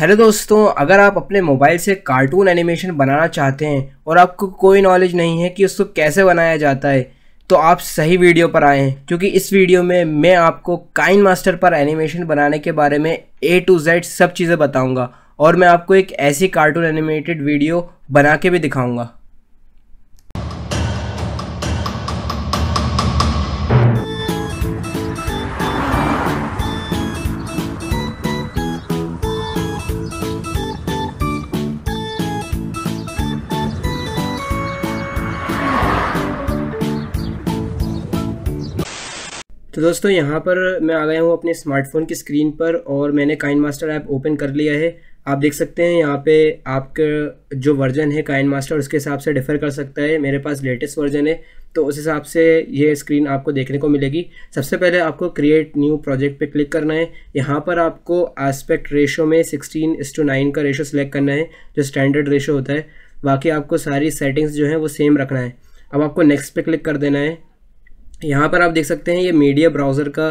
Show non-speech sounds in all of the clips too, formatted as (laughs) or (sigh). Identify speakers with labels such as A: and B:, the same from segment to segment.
A: hello दोस्तों अगर आप अपने मोबाइल से कार्टून एनिमेशन बनाना चाहते हैं और आपको कोई नॉलेज नहीं है कि उसको कैसे बनाया जाता है तो आप सही वीडियो पर आए हैं क्योंकि इस वीडियो में मैं आपको काइन मास्टर पर एनिमेशन बनाने के बारे में ए टू जेड सब चीज़ें बताऊंगा और मैं आपको एक ऐसी कार्टून एनिमेटेड वीडियो बना के भी दिखाऊंगा तो दोस्तों यहाँ पर मैं आ गया हूँ अपने स्मार्टफोन की स्क्रीन पर और मैंने काइन मास्टर ऐप ओपन कर लिया है आप देख सकते हैं यहाँ पे आपके जो वर्जन है काइन मास्टर उसके हिसाब से डिफ़र कर सकता है मेरे पास लेटेस्ट वर्जन है तो उस हिसाब से ये स्क्रीन आपको देखने को मिलेगी सबसे पहले आपको क्रिएट न्यू प्रोजेक्ट पे क्लिक करना है यहाँ पर आपको एस्पेक्ट रेशो में सिक्सटीन इस टू नाइन का रेशो सिलेक्ट करना है जो स्टैंडर्ड रेशो होता है बाकी आपको सारी सेटिंग्स जो हैं वो सेम रखना है अब आपको नेक्स्ट पे क्लिक कर देना है यहाँ पर आप देख सकते हैं ये मीडिया ब्राउज़र का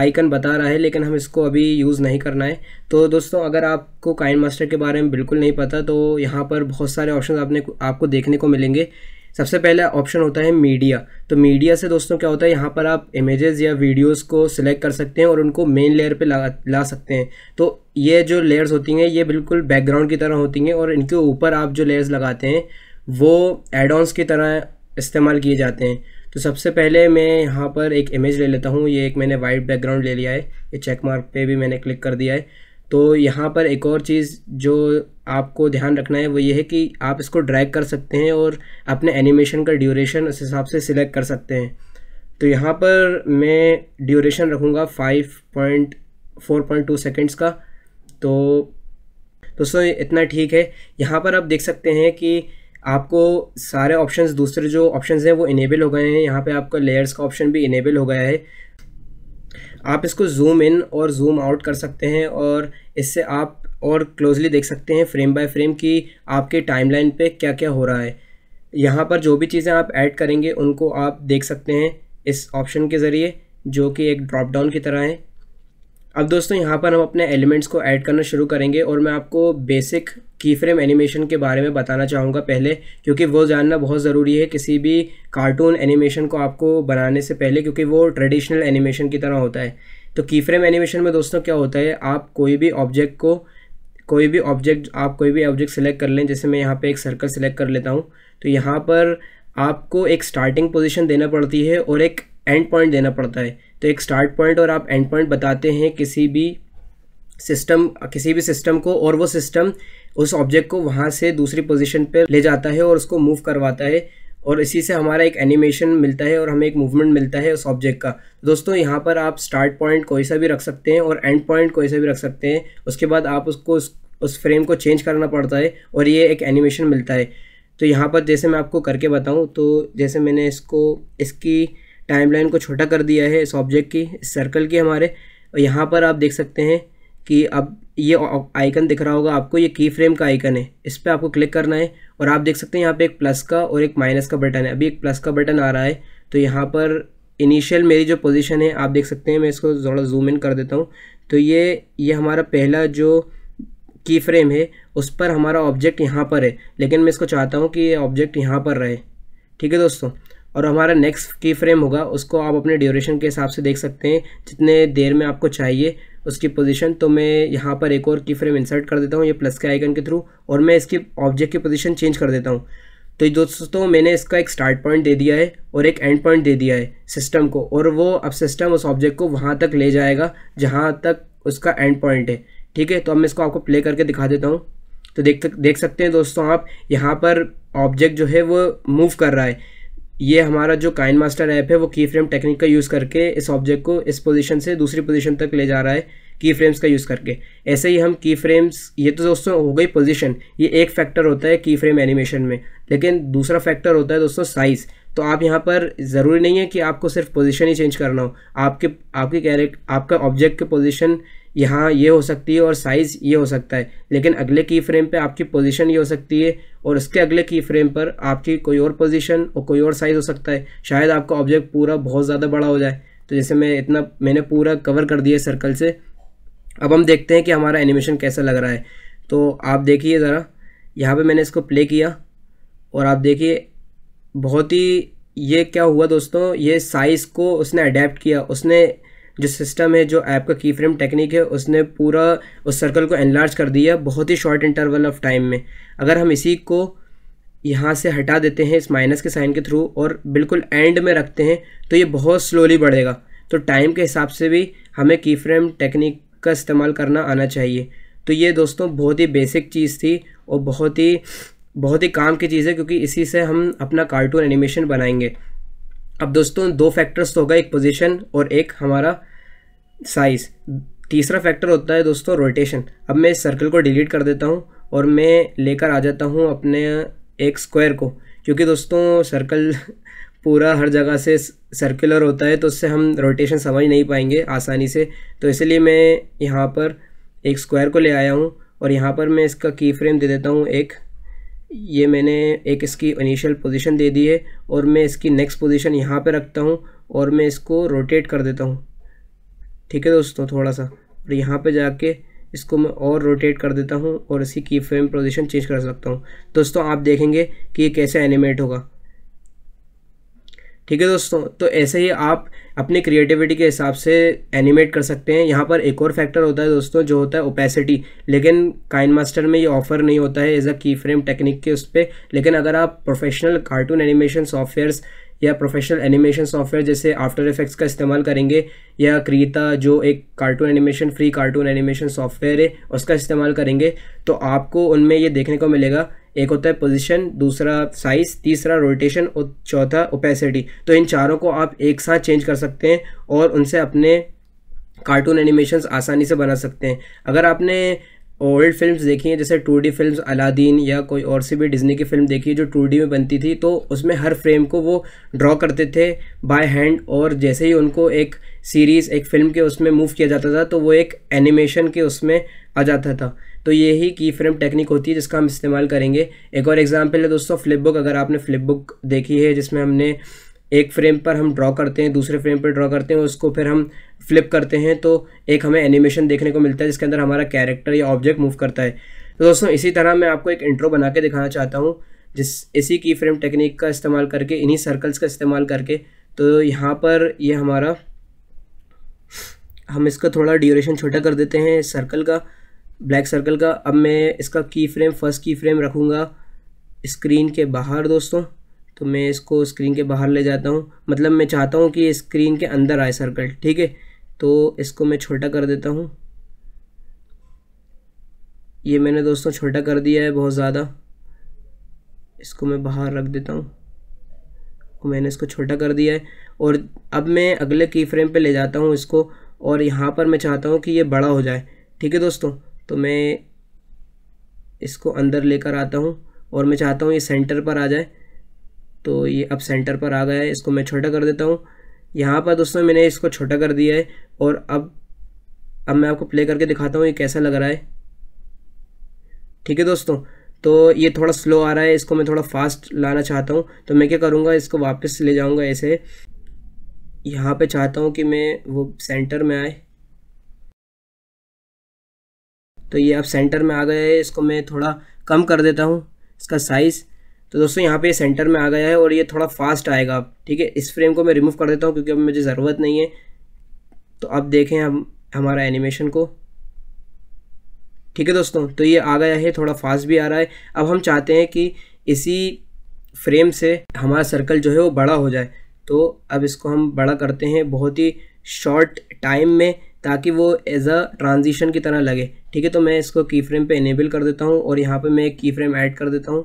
A: आइकन बता रहा है लेकिन हम इसको अभी यूज़ नहीं करना है तो दोस्तों अगर आपको काइन मास्टर के बारे में बिल्कुल नहीं पता तो यहाँ पर बहुत सारे ऑप्शन आपने आपको देखने को मिलेंगे सबसे पहला ऑप्शन होता है मीडिया तो मीडिया से दोस्तों क्या होता है यहाँ पर आप इमेजेस या वीडियोस को सिलेक्ट कर सकते हैं और उनको मेन लेयर पे ला ला सकते हैं तो ये जो लेयर्स होती हैं ये बिल्कुल बैकग्राउंड की तरह होती हैं और इनके ऊपर आप जो लेयर्स लगाते हैं वो एड की तरह इस्तेमाल किए जाते हैं तो सबसे पहले मैं यहाँ पर एक इमेज ले लेता हूँ ये एक मैंने वाइट बैकग्राउंड ले लिया है ये चेक मार्क पे भी मैंने क्लिक कर दिया है तो यहाँ पर एक और चीज़ जो आपको ध्यान रखना है वो ये है कि आप इसको ड्रैग कर सकते हैं और अपने एनिमेशन का ड्यूरेशन उस हिसाब से सिलेक्ट कर सकते हैं तो यहाँ पर मैं ड्यूरेशन रखूँगा five point four point two seconds का तो दोस्तों इतना ठीक है यहाँ पर आप देख सकते हैं कि आपको सारे ऑप्शंस दूसरे जो ऑप्शंस हैं वो इनेबल हो गए हैं यहाँ पे आपका लेयर्स का ऑप्शन भी इनेबल हो गया है आप इसको जूम इन और जूम आउट कर सकते हैं और इससे आप और क्लोजली देख सकते हैं फ्रेम बाय फ्रेम कि आपके टाइमलाइन पे क्या क्या हो रहा है यहाँ पर जो भी चीज़ें आप ऐड करेंगे उनको आप देख सकते हैं इस ऑप्शन के ज़रिए जो कि एक ड्रॉप डाउन की तरह है अब दोस्तों यहाँ पर हम अपने एलिमेंट्स को ऐड करना शुरू करेंगे और मैं आपको बेसिक की फ्रेम एनिमेशन के बारे में बताना चाहूँगा पहले क्योंकि वो जानना बहुत ज़रूरी है किसी भी कार्टून एनिमेशन को आपको बनाने से पहले क्योंकि वो ट्रेडिशनल एनिमेशन की तरह होता है तो की फ्रेम एनिमेशन में दोस्तों क्या होता है आप कोई भी ऑब्जेक्ट को कोई भी ऑब्जेक्ट आप कोई भी ऑब्जेक्ट सेलेक्ट कर लें जैसे मैं यहाँ पर एक सर्कल सेलेक्ट कर लेता हूँ तो यहाँ पर आपको एक स्टार्टिंग पोजिशन देना पड़ती है और एक एंड पॉइंट देना पड़ता है तो एक स्टार्ट पॉइंट और आप एंड पॉइंट बताते हैं किसी भी सिस्टम किसी भी सिस्टम को और वो सिस्टम उस ऑब्जेक्ट को वहाँ से दूसरी पोजीशन पर ले जाता है और उसको मूव करवाता है और इसी से हमारा एक एनिमेशन मिलता है और हमें एक मूवमेंट मिलता है उस ऑब्जेक्ट का दोस्तों यहाँ पर आप स्टार्ट पॉइंट कोई सा भी रख सकते हैं और एंड पॉइंट कोई सा भी रख सकते हैं उसके बाद आप उसको उस, उस फ्रेम को चेंज करना पड़ता है और ये एक एनिमेशन मिलता है तो यहाँ पर जैसे मैं आपको करके बताऊँ तो जैसे मैंने इसको इसकी टाइमलाइन को छोटा कर दिया है इस ऑब्जेक्ट की इस सर्कल की हमारे और यहाँ पर आप देख सकते हैं कि अब ये आइकन दिख रहा होगा आपको ये की फ्रेम का आइकन है इस पर आपको क्लिक करना है और आप देख सकते हैं यहाँ पे एक प्लस का और एक माइनस का बटन है अभी एक प्लस का बटन आ रहा है तो यहाँ पर इनिशियल मेरी जो पोजीशन है आप देख सकते हैं मैं इसको थोड़ा जूम इन कर देता हूँ तो ये ये हमारा पहला जो की फ्रेम है उस पर हमारा ऑब्जेक्ट यहाँ पर है लेकिन मैं इसको चाहता हूँ कि ये ऑब्जेक्ट यहाँ पर रहे ठीक है दोस्तों और हमारा नेक्स्ट की फ्रेम होगा उसको आप अपने ड्यूरेशन के हिसाब से देख सकते हैं जितने देर में आपको चाहिए उसकी पोजीशन तो मैं यहाँ पर एक और की फ्रेम इंसर्ट कर देता हूँ ये प्लस के आइकन के थ्रू और मैं इसकी ऑब्जेक्ट की पोजीशन चेंज कर देता हूँ तो दोस्तों मैंने इसका एक स्टार्ट पॉइंट दे दिया है और एक एंड पॉइंट दे दिया है सिस्टम को और वो अब सिस्टम उस ऑब्जेक्ट को वहाँ तक ले जाएगा जहाँ तक उसका एंड पॉइंट है ठीक है तो अब मैं इसको आपको प्ले करके दिखा देता हूँ तो देख देख सकते हैं दोस्तों आप यहाँ पर ऑब्जेक्ट जो है वो मूव कर रहा है ये हमारा जो काइन मास्टर ऐप है वो की फ्रेम टेक्निक का यूज़ करके इस ऑब्जेक्ट को इस पोजीशन से दूसरी पोजीशन तक ले जा रहा है की फ्रेम्स का यूज़ करके ऐसे ही हम की फ्रेम्स ये तो दोस्तों हो गई पोजीशन ये एक फैक्टर होता है की फ्रेम एनिमेशन में लेकिन दूसरा फैक्टर होता है दोस्तों साइज़ तो आप यहाँ पर ज़रूरी नहीं है कि आपको सिर्फ पोजिशन ही चेंज करना हो आपके आपके कैरेक्ट आपका ऑब्जेक्ट के पोजिशन यहाँ ये हो सकती है और साइज़ ये हो सकता है लेकिन अगले की फ्रेम पे आपकी पोजीशन ये हो सकती है और उसके अगले की फ्रेम पर आपकी कोई और पोजीशन और कोई और साइज़ हो सकता है शायद आपका ऑब्जेक्ट पूरा बहुत ज़्यादा बड़ा हो जाए तो जैसे मैं इतना मैंने पूरा कवर कर दिया सर्कल से अब हम देखते हैं कि हमारा एनिमेशन कैसा लग रहा है तो आप देखिए ज़रा यहाँ पर मैंने इसको प्ले किया और आप देखिए बहुत ही ये क्या हुआ दोस्तों ये साइज़ को उसने अडेप्ट किया उसने जो सिस्टम है जो ऐप का की फ्रेम टेक्निक है उसने पूरा उस सर्कल को एनलार्ज कर दिया बहुत ही शॉर्ट इंटरवल ऑफ टाइम में अगर हम इसी को यहाँ से हटा देते हैं इस माइनस के साइन के थ्रू और बिल्कुल एंड में रखते हैं तो ये बहुत स्लोली बढ़ेगा तो टाइम के हिसाब से भी हमें की फ्रेम टेक्निक का इस्तेमाल करना आना चाहिए तो ये दोस्तों बहुत ही बेसिक चीज़ थी और बहुत ही बहुत ही काम की चीज़ है क्योंकि इसी से हम अपना कार्टून एनिमेशन बनाएंगे अब दोस्तों दो फैक्टर्स तो होगा एक पोजीशन और एक हमारा साइज़ तीसरा फैक्टर होता है दोस्तों रोटेशन अब मैं इस सर्कल को डिलीट कर देता हूँ और मैं लेकर आ जाता हूँ अपने एक स्क्वायर को क्योंकि दोस्तों सर्कल (laughs) पूरा हर जगह से सर्कुलर होता है तो उससे हम रोटेशन समझ नहीं पाएंगे आसानी से तो इसलिए मैं यहाँ पर एक स्क्वायर को ले आया हूँ और यहाँ पर मैं इसका की फ्रेम दे देता हूँ एक ये मैंने एक इसकी इनिशियल पोजीशन दे दी है और मैं इसकी नेक्स्ट पोजीशन यहाँ पे रखता हूँ और मैं इसको रोटेट कर देता हूँ ठीक है दोस्तों थोड़ा सा और यहाँ पे जाके इसको मैं और रोटेट कर देता हूँ और इसकी की फ्रेम पोजीशन चेंज कर सकता हूँ दोस्तों आप देखेंगे कि ये कैसे एनिमेट होगा ठीक है दोस्तों तो ऐसे ही आप अपनी क्रिएटिविटी के हिसाब से एनिमेट कर सकते हैं यहाँ पर एक और फैक्टर होता है दोस्तों जो होता है ओपेसिटी लेकिन काइन मास्टर में ये ऑफर नहीं होता है एज अ की फ्रेम टेक्निक के उस पर लेकिन अगर आप प्रोफेशनल कार्टून एनिमेशन सॉफ्टवेयर्स या प्रोफेशनल एनिमेशन सॉफ्टवेयर जैसे आफ्टर इफेक्ट्स का इस्तेमाल करेंगे या क्रीता जो एक cartoon animation free cartoon animation software है उसका इस्तेमाल करेंगे तो आपको उनमें ये देखने को मिलेगा एक होता है पोजीशन दूसरा साइज तीसरा रोटेशन और चौथा ओपेसिटी तो इन चारों को आप एक साथ चेंज कर सकते हैं और उनसे अपने कार्टून एनिमेशन आसानी से बना सकते हैं अगर आपने ओल्ड फिल्म्स देखी हैं जैसे टू डी फिल्म अलादीन या कोई और सी भी डिज्नी की फिल्म देखी है जो टू डी में बनती थी तो उसमें हर फ्रेम को वो ड्रॉ करते थे बाय हैंड और जैसे ही उनको एक सीरीज़ एक फिल्म के उसमें मूव किया जाता था तो वो एक एनिमेशन के उसमें आ जाता था तो यही की फ्रेम टेक्निक होती है जिसका हम इस्तेमाल करेंगे एक और एग्जाम्पल है दोस्तों फ्लिप बुक अगर आपने फ्लिप बुक देखी है जिसमें हमने एक फ्रेम पर हम ड्रॉ करते हैं दूसरे फ्रेम पर ड्रॉ करते हैं उसको फिर हम फ्लिप करते हैं तो एक हमें एनिमेशन देखने को मिलता है जिसके अंदर हमारा कैरेक्टर या ऑब्जेक्ट मूव करता है तो दोस्तों इसी तरह मैं आपको एक इंट्रो बना के दिखाना चाहता हूँ जिस इसी की फ्रेम टेक्निक का इस्तेमाल करके इन्हीं सर्कल्स का इस्तेमाल करके तो यहाँ पर ये यह हमारा हम इसका थोड़ा ड्यूरेशन छोटा कर देते हैं सर्कल का ब्लैक सर्कल का अब मैं इसका key frame first key frame रखूँगा स्क्रीन के बाहर दोस्तों तो मैं इसको स्क्रीन के बाहर ले जाता हूँ मतलब मैं चाहता हूँ कि स्क्रीन के अंदर आए सर्कल ठीक है तो इसको मैं छोटा कर देता हूँ ये मैंने दोस्तों छोटा कर दिया है बहुत ज़्यादा इसको मैं बाहर रख देता हूँ तो मैंने इसको छोटा कर दिया है और अब मैं अगले की फ्रेम पर ले जाता हूँ इसको और यहाँ पर मैं चाहता हूँ कि ये बड़ा हो जाए ठीक है दोस्तों तो मैं इसको अंदर लेकर आता हूँ और मैं चाहता हूँ ये सेंटर पर आ जाए तो ये अब सेंटर पर आ गया है इसको मैं छोटा कर देता हूँ यहाँ पर दोस्तों मैंने इसको छोटा कर दिया है और अब अब मैं आपको प्ले करके दिखाता हूँ ये कैसा लग रहा है ठीक है दोस्तों तो ये थोड़ा स्लो आ रहा है इसको मैं थोड़ा फास्ट लाना चाहता हूँ तो मैं क्या करूँगा इसको वापस ले जाऊँगा ऐसे यहाँ पे चाहता हूँ कि मैं वो सेंटर में आए तो ये अब सेंटर में आ गया है इसको मैं थोड़ा कम कर देता हूँ इसका साइज़ तो दोस्तों यहाँ पे सेंटर में आ गया है और ये थोड़ा फास्ट आएगा अब ठीक है इस फ्रेम को मैं रिमूव कर देता हूँ क्योंकि अब मुझे ज़रूरत नहीं है तो अब देखें हम हमारा एनिमेशन को ठीक है दोस्तों तो ये आ गया है थोड़ा फास्ट भी आ रहा है अब हम चाहते हैं कि इसी फ्रेम से हमारा सर्कल जो है वो बड़ा हो जाए तो अब इसको हम बड़ा करते हैं बहुत ही शॉर्ट टाइम में ताकि वो एज अ ट्रांजिशन की तरह लगे ठीक है तो मैं इसको की फ्रेम पर इनेबल कर देता हूँ और यहाँ पर मैं की फ्रेम ऐड कर देता हूँ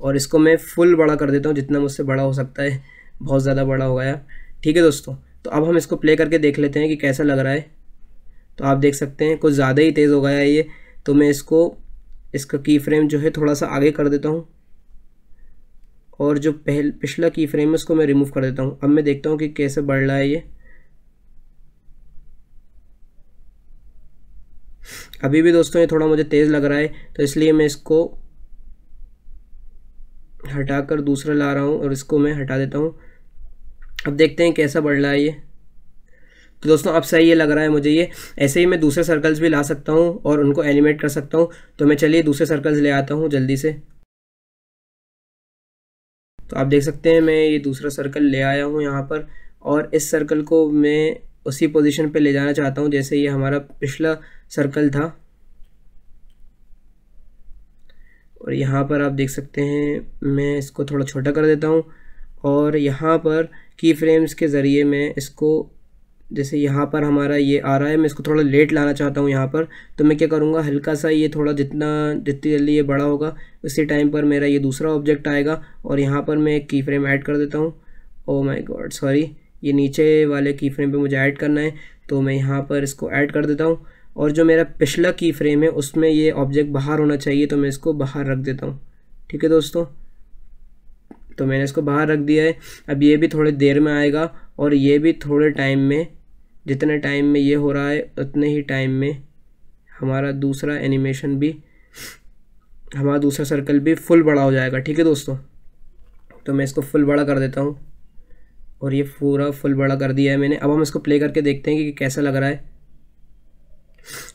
A: और इसको मैं फुल बड़ा कर देता हूँ जितना मुझसे बड़ा हो सकता है बहुत ज़्यादा बड़ा हो गया ठीक है दोस्तों तो अब हम इसको प्ले करके देख लेते हैं कि कैसा लग रहा है तो आप देख सकते हैं कुछ ज़्यादा ही तेज़ हो गया है ये तो मैं इसको इसका की फ्रेम जो है थोड़ा सा आगे कर देता हूँ और जो पहल पिछला की फ्रेम है उसको मैं रिमूव कर देता हूँ अब मैं देखता हूँ कि कैसे बढ़ रहा है ये अभी भी दोस्तों ये थोड़ा मुझे तेज़ लग रहा है तो इसलिए मैं इसको हटाकर दूसरा ला रहा हूँ और इसको मैं हटा देता हूँ अब देखते हैं कैसा बढ़ रहा है ये तो दोस्तों अब सही ये लग रहा है मुझे ये ऐसे ही मैं दूसरे सर्कल्स भी ला सकता हूँ और उनको एनिमेट कर सकता हूँ तो मैं चलिए दूसरे सर्कल्स ले आता हूँ जल्दी से तो आप देख सकते हैं मैं ये दूसरा सर्कल ले आया हूँ यहाँ पर और इस सर्कल को मैं उसी पोजीशन पे ले जाना चाहता हूँ जैसे ये हमारा पिछला सर्कल था और यहाँ पर आप देख सकते हैं मैं इसको थोड़ा छोटा कर देता हूँ और यहाँ पर की फ्रेम्स के ज़रिए मैं इसको जैसे यहाँ पर हमारा ये आ रहा है मैं इसको थोड़ा लेट लाना चाहता हूँ यहाँ पर तो मैं क्या करूँगा हल्का सा ये थोड़ा जितना जितनी जल्दी ये बड़ा होगा उसी टाइम पर मेरा ये दूसरा ऑब्जेक्ट आएगा और यहाँ पर मैं एक की फ्रेम ऐड कर देता हूँ ओ माई गॉड सॉरी ये नीचे वाले की फ्रेम पर मुझे ऐड करना है तो मैं यहाँ पर इसको ऐड कर देता हूँ और जो मेरा पिछला की फ्रेम है उसमें ये ऑब्जेक्ट बाहर होना चाहिए तो मैं इसको बाहर रख देता हूँ ठीक है दोस्तों तो मैंने इसको बाहर रख दिया है अब ये भी थोड़ी देर में आएगा और ये भी थोड़े टाइम में जितने टाइम में ये हो रहा है उतने ही टाइम में हमारा दूसरा एनिमेशन भी हमारा दूसरा सर्कल भी फुल बड़ा हो जाएगा ठीक है दोस्तों तो मैं इसको फुल बड़ा कर देता हूँ और ये पूरा फुल बड़ा कर दिया है मैंने अब हम इसको प्ले करके देखते हैं कि कैसा लग रहा है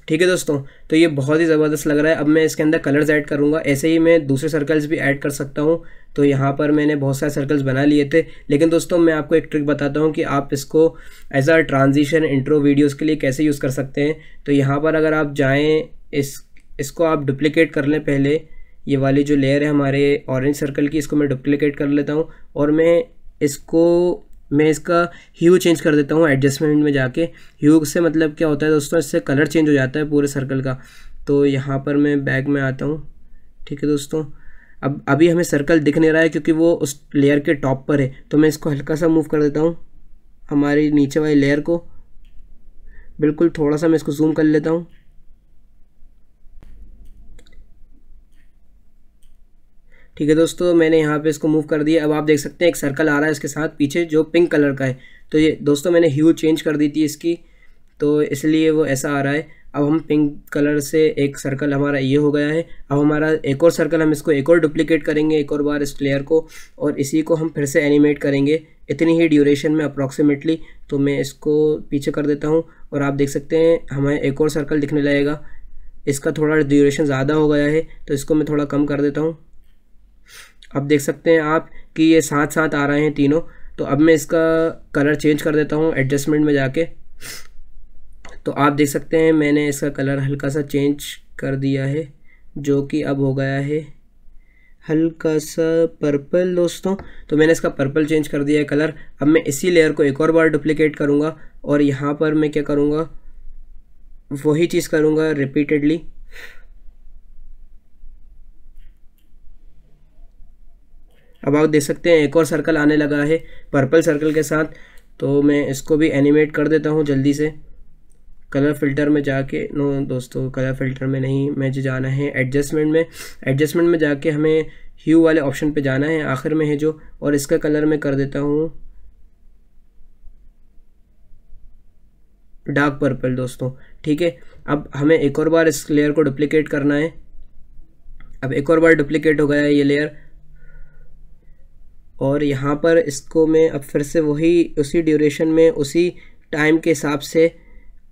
A: ठीक है दोस्तों तो ये बहुत ही ज़बरदस्त लग रहा है अब मैं इसके अंदर कलर्स ऐड करूँगा ऐसे ही मैं दूसरे सर्कल्स भी ऐड कर सकता हूँ तो यहाँ पर मैंने बहुत सारे सर्कल्स बना लिए थे लेकिन दोस्तों मैं आपको एक ट्रिक बताता हूँ कि आप इसको as a transition intro videos के लिए कैसे यूज़ कर सकते हैं तो यहाँ पर अगर आप जाएँ इस इसको आप डुप्लिकेट कर लें पहले ये वाली जो लेयर है हमारे ऑरेंज सर्कल की इसको मैं डुप्लिकेट कर लेता हूँ और मैं इसको मैं इसका ह्यू चेंज कर देता हूँ एडजस्टमेंट में जाके ह्यू से मतलब क्या होता है दोस्तों इससे कलर चेंज हो जाता है पूरे सर्कल का तो यहाँ पर मैं बैग में आता हूँ ठीक है दोस्तों अब अभी हमें सर्कल दिख नहीं रहा है क्योंकि वो उस लेयर के टॉप पर है तो मैं इसको हल्का सा मूव कर देता हूँ हमारी नीचे वाली लेयर को बिल्कुल थोड़ा सा मैं इसको जूम कर लेता हूँ ठीक है दोस्तों मैंने यहाँ पे इसको मूव कर दिया अब आप देख सकते हैं एक सर्कल आ रहा है इसके साथ पीछे जो पिंक कलर का है तो ये दोस्तों मैंने ह्यू चेंज कर दी थी इसकी तो इसलिए वो ऐसा आ रहा है अब हम पिंक कलर से एक सर्कल हमारा ये हो गया है अब हमारा एक और सर्कल हम इसको एक और डुप्लीकेट करेंगे एक और बार इस प्लेयर को और इसी को हम फिर से एनिमेट करेंगे इतनी ही ड्यूरेशन में अप्रॉक्सीमेटली तो मैं इसको पीछे कर देता हूँ और आप देख सकते हैं हमें एक और सर्कल दिखने लगेगा इसका थोड़ा ड्यूरेशन ज़्यादा हो गया है तो इसको मैं थोड़ा कम कर देता हूँ अब देख सकते हैं आप कि ये साथ साथ आ रहे हैं तीनों तो अब मैं इसका कलर चेंज कर देता हूँ एडजस्टमेंट में जाके तो आप देख सकते हैं मैंने इसका कलर हल्का सा चेंज कर दिया है जो कि अब हो गया है हल्का सा पर्पल दोस्तों तो मैंने इसका पर्पल चेंज कर दिया है कलर अब मैं इसी लेयर को एक और बार डुप्लिकेट करूँगा और यहाँ पर मैं क्या करूँगा वही चीज़ करूँगा रिपीटेडली अब आप देख सकते हैं एक और सर्कल आने लगा है पर्पल सर्कल के साथ तो मैं इसको भी एनिमेट कर देता हूँ जल्दी से कलर फिल्टर में जाके नो दोस्तों कलर फिल्टर में नहीं मैं जो जाना है एडजस्टमेंट में एडजस्टमेंट में जाके हमें ह्यू वाले ऑप्शन पे जाना है आखिर में है जो और इसका कलर मैं कर देता हूँ डार्क पर्पल दोस्तों ठीक है अब हमें एक और बार इस लेयर को डुप्लिकेट करना है अब एक और बार डुप्लिकेट हो गया है ये लेयर और यहाँ पर इसको मैं अब फिर से वही उसी ड्यूरेशन में उसी टाइम के हिसाब से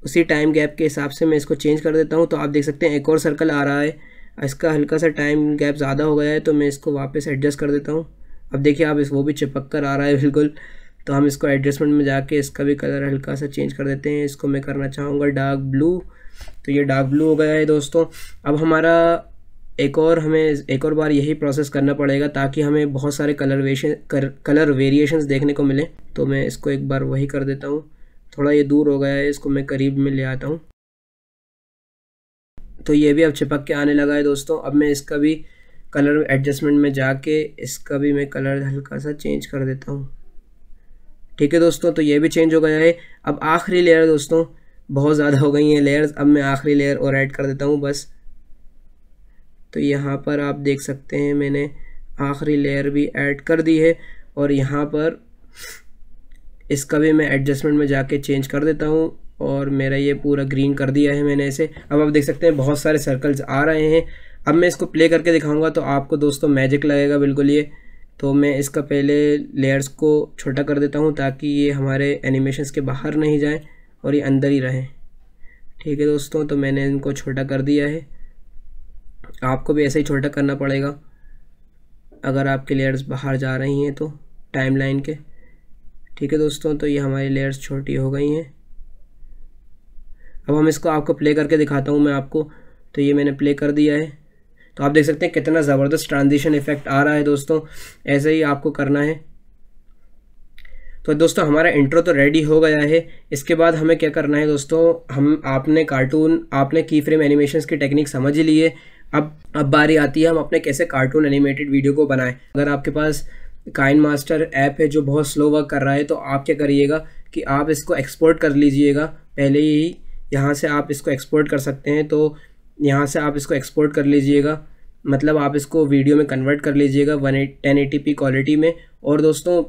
A: उसी टाइम गैप के हिसाब से मैं इसको चेंज कर देता हूँ तो आप देख सकते हैं एक और सर्कल आ रहा है इसका हल्का सा टाइम गैप ज़्यादा हो गया है तो मैं इसको वापस एडजस्ट कर देता हूँ अब देखिए आप इस वो भी चिपक कर आ रहा है बिल्कुल तो हम इसको एडजस्टमेंट में जाके इसका भी कलर हल्का सा चेंज कर देते हैं इसको मैं करना चाहूँगा डार्क ब्लू तो ये डार्क ब्लू हो गया है दोस्तों अब हमारा एक और हमें एक और बार यही प्रोसेस करना पड़ेगा ताकि हमें बहुत सारे कलर वेशन कलर वेरिएशंस देखने को मिले तो मैं इसको एक बार वही कर देता हूँ थोड़ा ये दूर हो गया है इसको मैं करीब में ले आता हूँ तो ये भी अब चिपक के आने लगा है दोस्तों अब मैं इसका भी कलर एडजस्टमेंट में जाके इसका भी मैं कलर हल्का सा चेंज कर देता हूँ ठीक है दोस्तों तो ये भी चेंज हो गया है अब आखिरी लेयर दोस्तों बहुत ज़्यादा हो गई हैं लेयर्स अब मैं आखिरी लेयर और ऐड कर देता हूँ बस तो यहाँ पर आप देख सकते हैं मैंने आखिरी लेयर भी ऐड कर दी है और यहाँ पर इसका भी मैं एडजस्टमेंट में जाके चेंज कर देता हूँ और मेरा ये पूरा ग्रीन कर दिया है मैंने इसे अब आप देख सकते हैं बहुत सारे सर्कल्स आ रहे हैं अब मैं इसको प्ले करके दिखाऊंगा तो आपको दोस्तों मैजिक लगेगा बिल्कुल ये तो मैं इसका पहले लेयर्स को छोटा कर देता हूँ ताकि ये हमारे एनिमेशन के बाहर नहीं जाएँ और ये अंदर ही रहें ठीक है दोस्तों तो मैंने इनको छोटा कर दिया है आपको भी ऐसे ही छोटा करना पड़ेगा अगर आपके लेयर्स बाहर जा रही हैं तो टाइमलाइन के ठीक है दोस्तों तो ये हमारी लेयर्स छोटी हो गई हैं अब हम इसको आपको प्ले करके दिखाता हूँ मैं आपको तो ये मैंने प्ले कर दिया है तो आप देख सकते हैं कितना ज़बरदस्त ट्रांजिशन इफेक्ट आ रहा है दोस्तों ऐसे ही आपको करना है तो दोस्तों हमारा इंट्रो तो रेडी हो गया है इसके बाद हमें क्या करना है दोस्तों हम आपने कार्टून आपने की फ्रेम एनिमेशन की टेक्निक समझ ली है अब अब बारी आती है हम अपने कैसे कार्टून एनिमेटेड वीडियो को बनाएं अगर आपके पास काइन मास्टर ऐप है जो बहुत स्लो वर्क कर रहा है तो आप क्या करिएगा कि आप इसको एक्सपोर्ट कर लीजिएगा पहले ही यहाँ से आप इसको एक्सपोर्ट कर सकते हैं तो यहाँ से आप इसको एक्सपोर्ट कर लीजिएगा मतलब आप इसको वीडियो में कन्वर्ट कर लीजिएगा one eight ten eighty P quality में और दोस्तों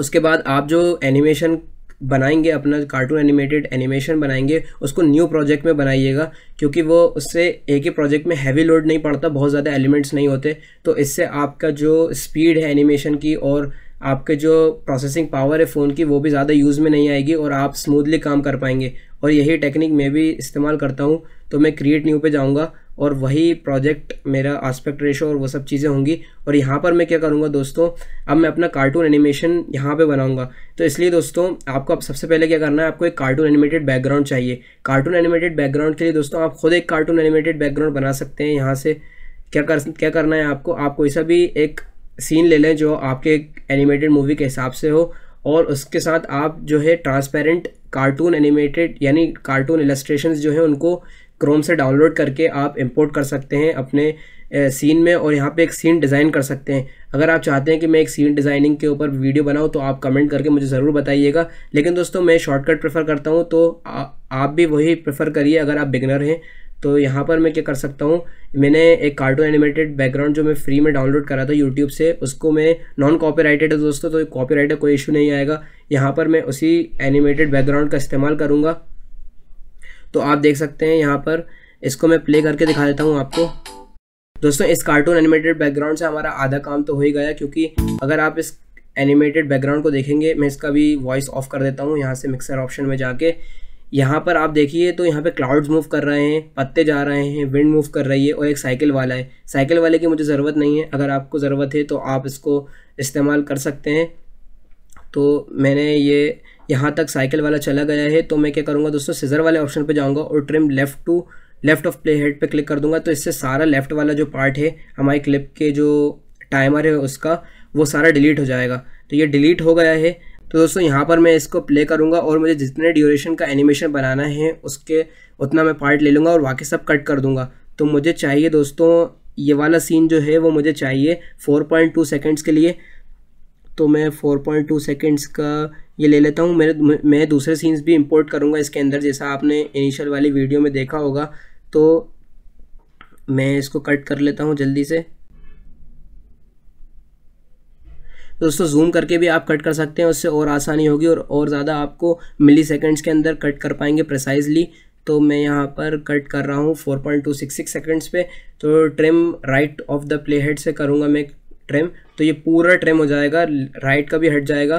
A: उसके बाद आप जो एनिमेशन बनाएंगे अपना कार्टून एनिमेटेड एनिमेशन बनाएंगे उसको न्यू प्रोजेक्ट में बनाइएगा क्योंकि वो उससे एक ही प्रोजेक्ट में हैवी लोड नहीं पड़ता बहुत ज़्यादा एलिमेंट्स नहीं होते तो इससे आपका जो स्पीड है एनिमेशन की और आपके जो प्रोसेसिंग पावर है फ़ोन की वो भी ज़्यादा यूज़ में नहीं आएगी और आप स्मूथली काम कर पाएंगे और यही टेक्निक मैं भी इस्तेमाल करता हूँ तो मैं क्रिएट न्यू पे जाऊँगा और वही प्रोजेक्ट मेरा आस्पेक्ट रेशो और वो सब चीज़ें होंगी और यहाँ पर मैं क्या करूँगा दोस्तों अब मैं अपना कार्टून एनिमेशन यहाँ पे बनाऊँगा तो इसलिए दोस्तों आपको अब सबसे पहले क्या करना है आपको एक कार्टून एनिमेटेड बैकग्राउंड चाहिए कार्टून एनिमेटेड बैकग्राउंड के लिए दोस्तों आप खुद एक कार्टून एनिमेटेड बैकग्राउंड बना सकते हैं यहाँ से क्या कर क्या करना है आपको आप कोई सा भी एक सीन ले लें जो आपके एनिमेटेड मूवी के हिसाब से हो और उसके साथ आप जो है ट्रांसपेरेंट कार्टून एनिमेटेड यानी कार्टून इलस्ट्रेशन जो है उनको क्रोम से डाउनलोड करके आप इंपोर्ट कर सकते हैं अपने सीन में और यहाँ पे एक सीन डिज़ाइन कर सकते हैं अगर आप चाहते हैं कि मैं एक सीन डिज़ाइनिंग के ऊपर वीडियो बनाऊँ तो आप कमेंट करके मुझे ज़रूर बताइएगा लेकिन दोस्तों मैं शॉर्टकट प्रेफर करता हूँ तो आ, आप भी वही प्रेफर करिए अगर आप बिगनर हैं तो यहाँ पर मैं क्या कर सकता हूँ मैंने एक कार्टून एनिमेटेड बैकग्राउंड जो मैं फ्री में डाउनलोड करा था यूट्यूब से उसको मैं नॉन कॉपी है दोस्तों तो कॉपी का कोई इशू नहीं आएगा यहाँ पर मैं उसी एनिमेटेड बैकग्राउंड का इस्तेमाल करूँगा तो आप देख सकते हैं यहाँ पर इसको मैं प्ले करके दिखा देता हूँ आपको दोस्तों इस कार्टून एनिमेटेड बैकग्राउंड से हमारा आधा काम तो हो ही गया क्योंकि अगर आप इस एनिमेटेड बैकग्राउंड को देखेंगे मैं इसका भी वॉइस ऑफ कर देता हूँ यहाँ से मिक्सर ऑप्शन में जाके यहाँ पर आप देखिए तो यहाँ पे क्लाउड्स मूव कर रहे हैं पत्ते जा रहे हैं विंड मूव कर रही है और एक साइकिल वाला है साइकिल वाले की मुझे ज़रूरत नहीं है अगर आपको ज़रूरत है तो आप इसको इस्तेमाल कर सकते हैं तो मैंने ये यहाँ तक साइकिल वाला चला गया है तो मैं क्या करूँगा दोस्तों सीजर वाले ऑप्शन पर जाऊँगा और trim left to left of play head पर क्लिक कर दूंगा तो इससे सारा लेफ्ट वाला जो पार्ट है हमारे क्लिप के जो टाइमर है उसका वो सारा डिलीट हो जाएगा तो ये डिलीट हो गया है तो दोस्तों यहाँ पर मैं इसको प्ले करूँगा और मुझे जितने ड्यूरेशन का एनिमेशन बनाना है उसके उतना मैं पार्ट ले लूँगा और बाकी सब कट कर दूँगा तो मुझे चाहिए दोस्तों ये वाला सीन जो है वो मुझे चाहिए 4.2 सेकंड्स के लिए तो मैं 4.2 सेकंड्स का ये ले लेता हूँ मेरे मैं दूसरे सीन्स भी इंपोर्ट करूँगा इसके अंदर जैसा आपने इनिशियल वाली वीडियो में देखा होगा तो मैं इसको कट कर लेता हूँ जल्दी से दोस्तों जूम करके भी आप कट कर सकते हैं उससे और आसानी होगी और और ज़्यादा आपको मिली सेकेंड्स के अंदर कट कर पाएंगे प्रिसाइजली तो मैं यहाँ पर कट कर रहा हूँ 4.266 सेकेंड्स पे तो trim right of the play head से करूँगा मैं ट्रिम तो ये पूरा ट्रिम हो जाएगा राइट का भी हट जाएगा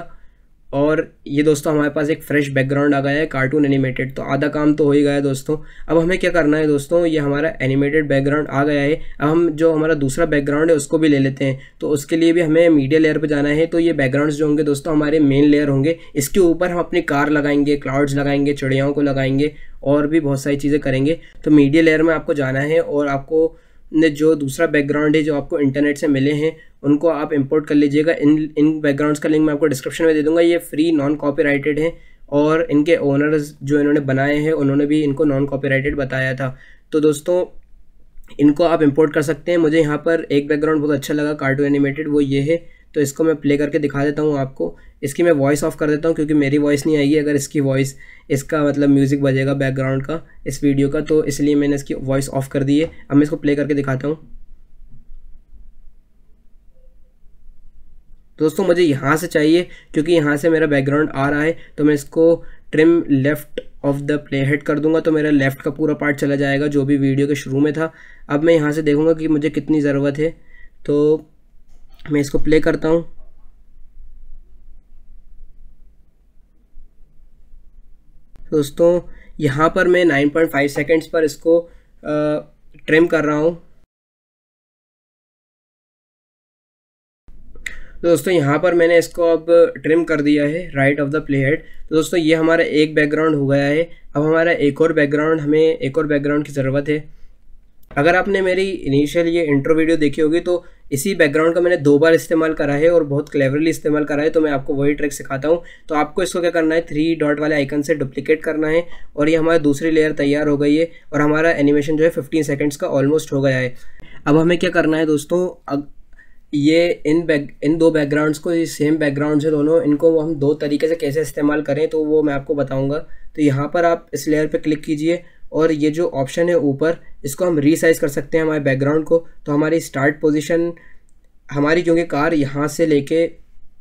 A: और ये दोस्तों हमारे पास एक फ्रेश बैकग्राउंड आ गया है कार्टून एनिमेटेड तो आधा काम तो हो ही गया है दोस्तों अब हमें क्या करना है दोस्तों ये हमारा एनिमेटेड बैकग्राउंड आ गया है अब हम जो हमारा दूसरा बैकग्राउंड है उसको भी ले लेते हैं तो उसके लिए भी हमें मीडिया लेयर पर जाना है तो ये बैकग्राउंड जो होंगे दोस्तों हमारे मेन लेयर होंगे इसके ऊपर हम अपनी कार लगाएंगे क्लाउड्स लगाएंगे चिड़ियाओं को लगाएंगे और भी बहुत सारी चीज़ें करेंगे तो मीडिया लेयर में आपको जाना है और आपको ने जो दूसरा बैकग्राउंड है जो आपको इंटरनेट से मिले हैं उनको आप इंपोर्ट कर लीजिएगा इन इन बैकग्राउंड्स का लिंक मैं आपको डिस्क्रिप्शन में दे दूंगा ये फ्री नॉन कॉपीराइटेड हैं और इनके ओनर्स जो इन्होंने बनाए हैं उन्होंने भी इनको नॉन कॉपीराइटेड बताया था तो दोस्तों इनको आप इम्पोर्ट कर सकते हैं मुझे यहाँ पर एक बैकग्राउंड बहुत अच्छा लगा कार्टून एनिमेटेड वो ये है तो इसको मैं प्ले करके दिखा देता हूँ आपको इसकी मैं वॉइस ऑफ कर देता हूँ क्योंकि मेरी वॉइस नहीं आएगी अगर इसकी वॉइस इसका मतलब म्यूज़िक बजेगा बैकग्राउंड का इस वीडियो का तो इसलिए मैंने इसकी वॉइस ऑफ कर दी है अब मैं इसको प्ले करके दिखाता हूँ दोस्तों मुझे यहाँ से चाहिए क्योंकि यहाँ से मेरा बैकग्राउंड आ रहा है तो मैं इसको trim left of the play head कर दूंगा तो मेरा लेफ़्ट का पूरा पार्ट चला जाएगा जो भी वीडियो के शुरू में था अब मैं यहाँ से देखूँगा कि मुझे कितनी ज़रूरत है तो मैं इसको प्ले करता हूँ दोस्तों यहाँ पर मैं 9.5 सेकेंड्स पर इसको ट्रिम कर रहा हूँ तो दोस्तों यहाँ पर मैंने इसको अब ट्रिम कर दिया है right of the play head तो दोस्तों ये हमारा एक बैकग्राउंड हो गया है अब हमारा एक और बैकग्राउंड हमें एक और बैकग्राउंड की ज़रूरत है अगर आपने मेरी इनिशियल ये इंट्रो वीडियो देखी होगी तो इसी बैकग्राउंड का मैंने दो बार इस्तेमाल करा है और बहुत क्लेवरली इस्तेमाल करा है तो मैं आपको वही ट्रिक सिखाता हूँ तो आपको इसको क्या करना है थ्री डॉट वाले आइकन से डुप्लीकेट करना है और ये हमारी दूसरी लेयर तैयार हो गई है और हमारा एनिमेशन जो है फिफ्टीन सेकेंड्स का ऑलमोस्ट हो गया है अब हमें क्या करना है दोस्तों अब ये इन बैक इन दो बैकग्राउंड्स को ये सेम बैकग्राउंड है दोनों इनको हम दो तरीके से कैसे इस्तेमाल करें तो वो मैं आपको बताऊँगा तो यहाँ पर आप इस लेयर पर क्लिक कीजिए और ये जो ऑप्शन है ऊपर इसको हम रीसाइज कर सकते हैं हमारे बैकग्राउंड को तो हमारी स्टार्ट पोजीशन हमारी क्योंकि कार यहाँ से लेके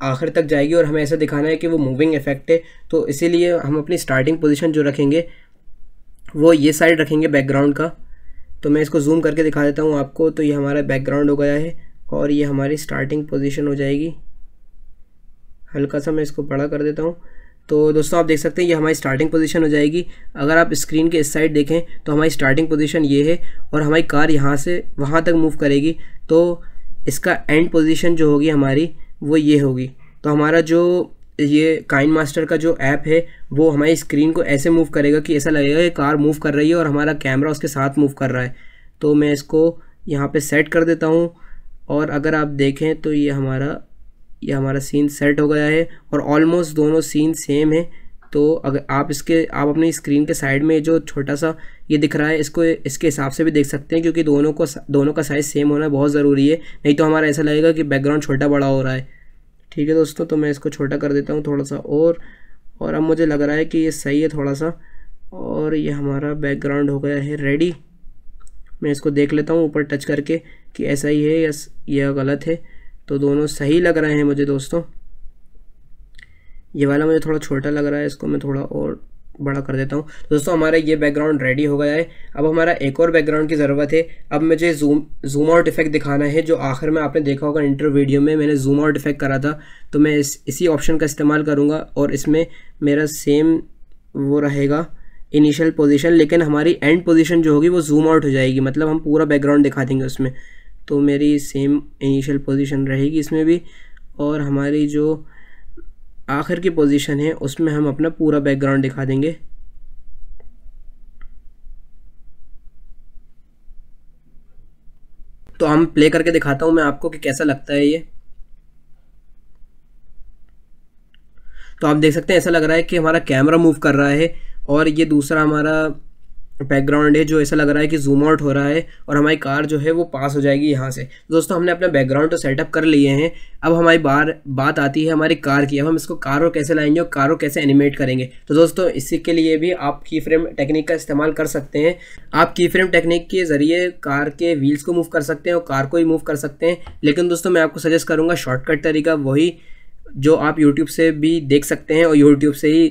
A: आखिर तक जाएगी और हमें ऐसा दिखाना है कि वो मूविंग इफेक्ट है तो इसीलिए हम अपनी स्टार्टिंग पोजिशन जो रखेंगे वो ये साइड रखेंगे बैकग्राउंड का तो मैं इसको जूम करके दिखा देता हूँ आपको तो ये हमारा बैकग्राउंड हो गया है और ये हमारी स्टार्टिंग पोजिशन हो जाएगी हल्का सा मैं इसको बड़ा कर देता हूँ तो दोस्तों आप देख सकते हैं ये हमारी स्टार्टिंग पोजीशन हो जाएगी अगर आप स्क्रीन के इस साइड देखें तो हमारी स्टार्टिंग पोजीशन ये है और हमारी कार यहाँ से वहाँ तक मूव करेगी तो इसका एंड पोजीशन जो होगी हमारी वो ये होगी तो हमारा जो ये काइन मास्टर का जो ऐप है वो हमारी स्क्रीन को ऐसे मूव करेगा कि ऐसा लगेगा कि कार मूव कर रही है और हमारा कैमरा उसके साथ मूव कर रहा है तो मैं इसको यहाँ पर सेट कर देता हूँ और अगर आप देखें तो ये हमारा ये हमारा सीन सेट हो गया है और ऑलमोस्ट दोनों सीन सेम है तो अगर आप इसके आप अपनी स्क्रीन के साइड में जो छोटा सा ये दिख रहा है इसको इसके हिसाब से भी देख सकते हैं क्योंकि दोनों को दोनों का साइज़ सेम होना बहुत ज़रूरी है नहीं तो हमारा ऐसा लगेगा कि बैकग्राउंड छोटा बड़ा हो रहा है ठीक है दोस्तों तो मैं इसको छोटा कर देता हूँ थोड़ा सा और और अब मुझे लग रहा है कि ये सही है थोड़ा सा और ये हमारा बैकग्राउंड हो गया है रेडी मैं इसको देख लेता हूँ ऊपर टच करके कि ऐसा ही है या यह गलत है तो दोनों सही लग रहे हैं मुझे दोस्तों ये वाला मुझे थोड़ा छोटा लग रहा है इसको मैं थोड़ा और बड़ा कर देता हूँ तो दोस्तों हमारा ये बैकग्राउंड रेडी हो गया है अब हमारा एक और बैकग्राउंड की ज़रूरत है अब मुझे जूम जूम आउट इफेक्ट दिखाना है जो आखिर में आपने देखा होगा इंटर वीडियो में मैंने जूम आउट इफेक्ट करा था तो मैं इस इसी ऑप्शन का इस्तेमाल करूँगा और इसमें मेरा सेम वो रहेगा इनिशियल पोजिशन लेकिन हमारी एंड पोजीशन जो होगी वो जूम आउट हो जाएगी मतलब हम पूरा बैकग्राउंड दिखा देंगे उसमें तो मेरी सेम इनिशियल पोजीशन रहेगी इसमें भी और हमारी जो आखिर की पोजीशन है उसमें हम अपना पूरा बैकग्राउंड दिखा देंगे तो हम प्ले करके दिखाता हूँ मैं आपको कि कैसा लगता है ये तो आप देख सकते हैं ऐसा लग रहा है कि हमारा कैमरा मूव कर रहा है और ये दूसरा हमारा बैकग्राउंड है जो ऐसा लग रहा है कि जूम आउट हो रहा है और हमारी कार जो है वो पास हो जाएगी यहाँ से दोस्तों हमने अपना बैकग्राउंड तो सेटअप कर लिए हैं अब हमारी बार बात आती है हमारी कार की अब हम इसको कार और कैसे लाएंगे और कार और कैसे एनिमेट करेंगे तो दोस्तों इसी के लिए भी आप की फ्रेम टेक्निक का इस्तेमाल कर सकते हैं आप की फ्रेम टेक्निक के ज़रिए कार के व्हील्स को मूव कर सकते हैं और कार को ही मूव कर सकते हैं लेकिन दोस्तों मैं आपको सजेस्ट करूँगा शॉर्टकट तरीका वही जो आप यूट्यूब से भी देख सकते हैं और यूट्यूब से ही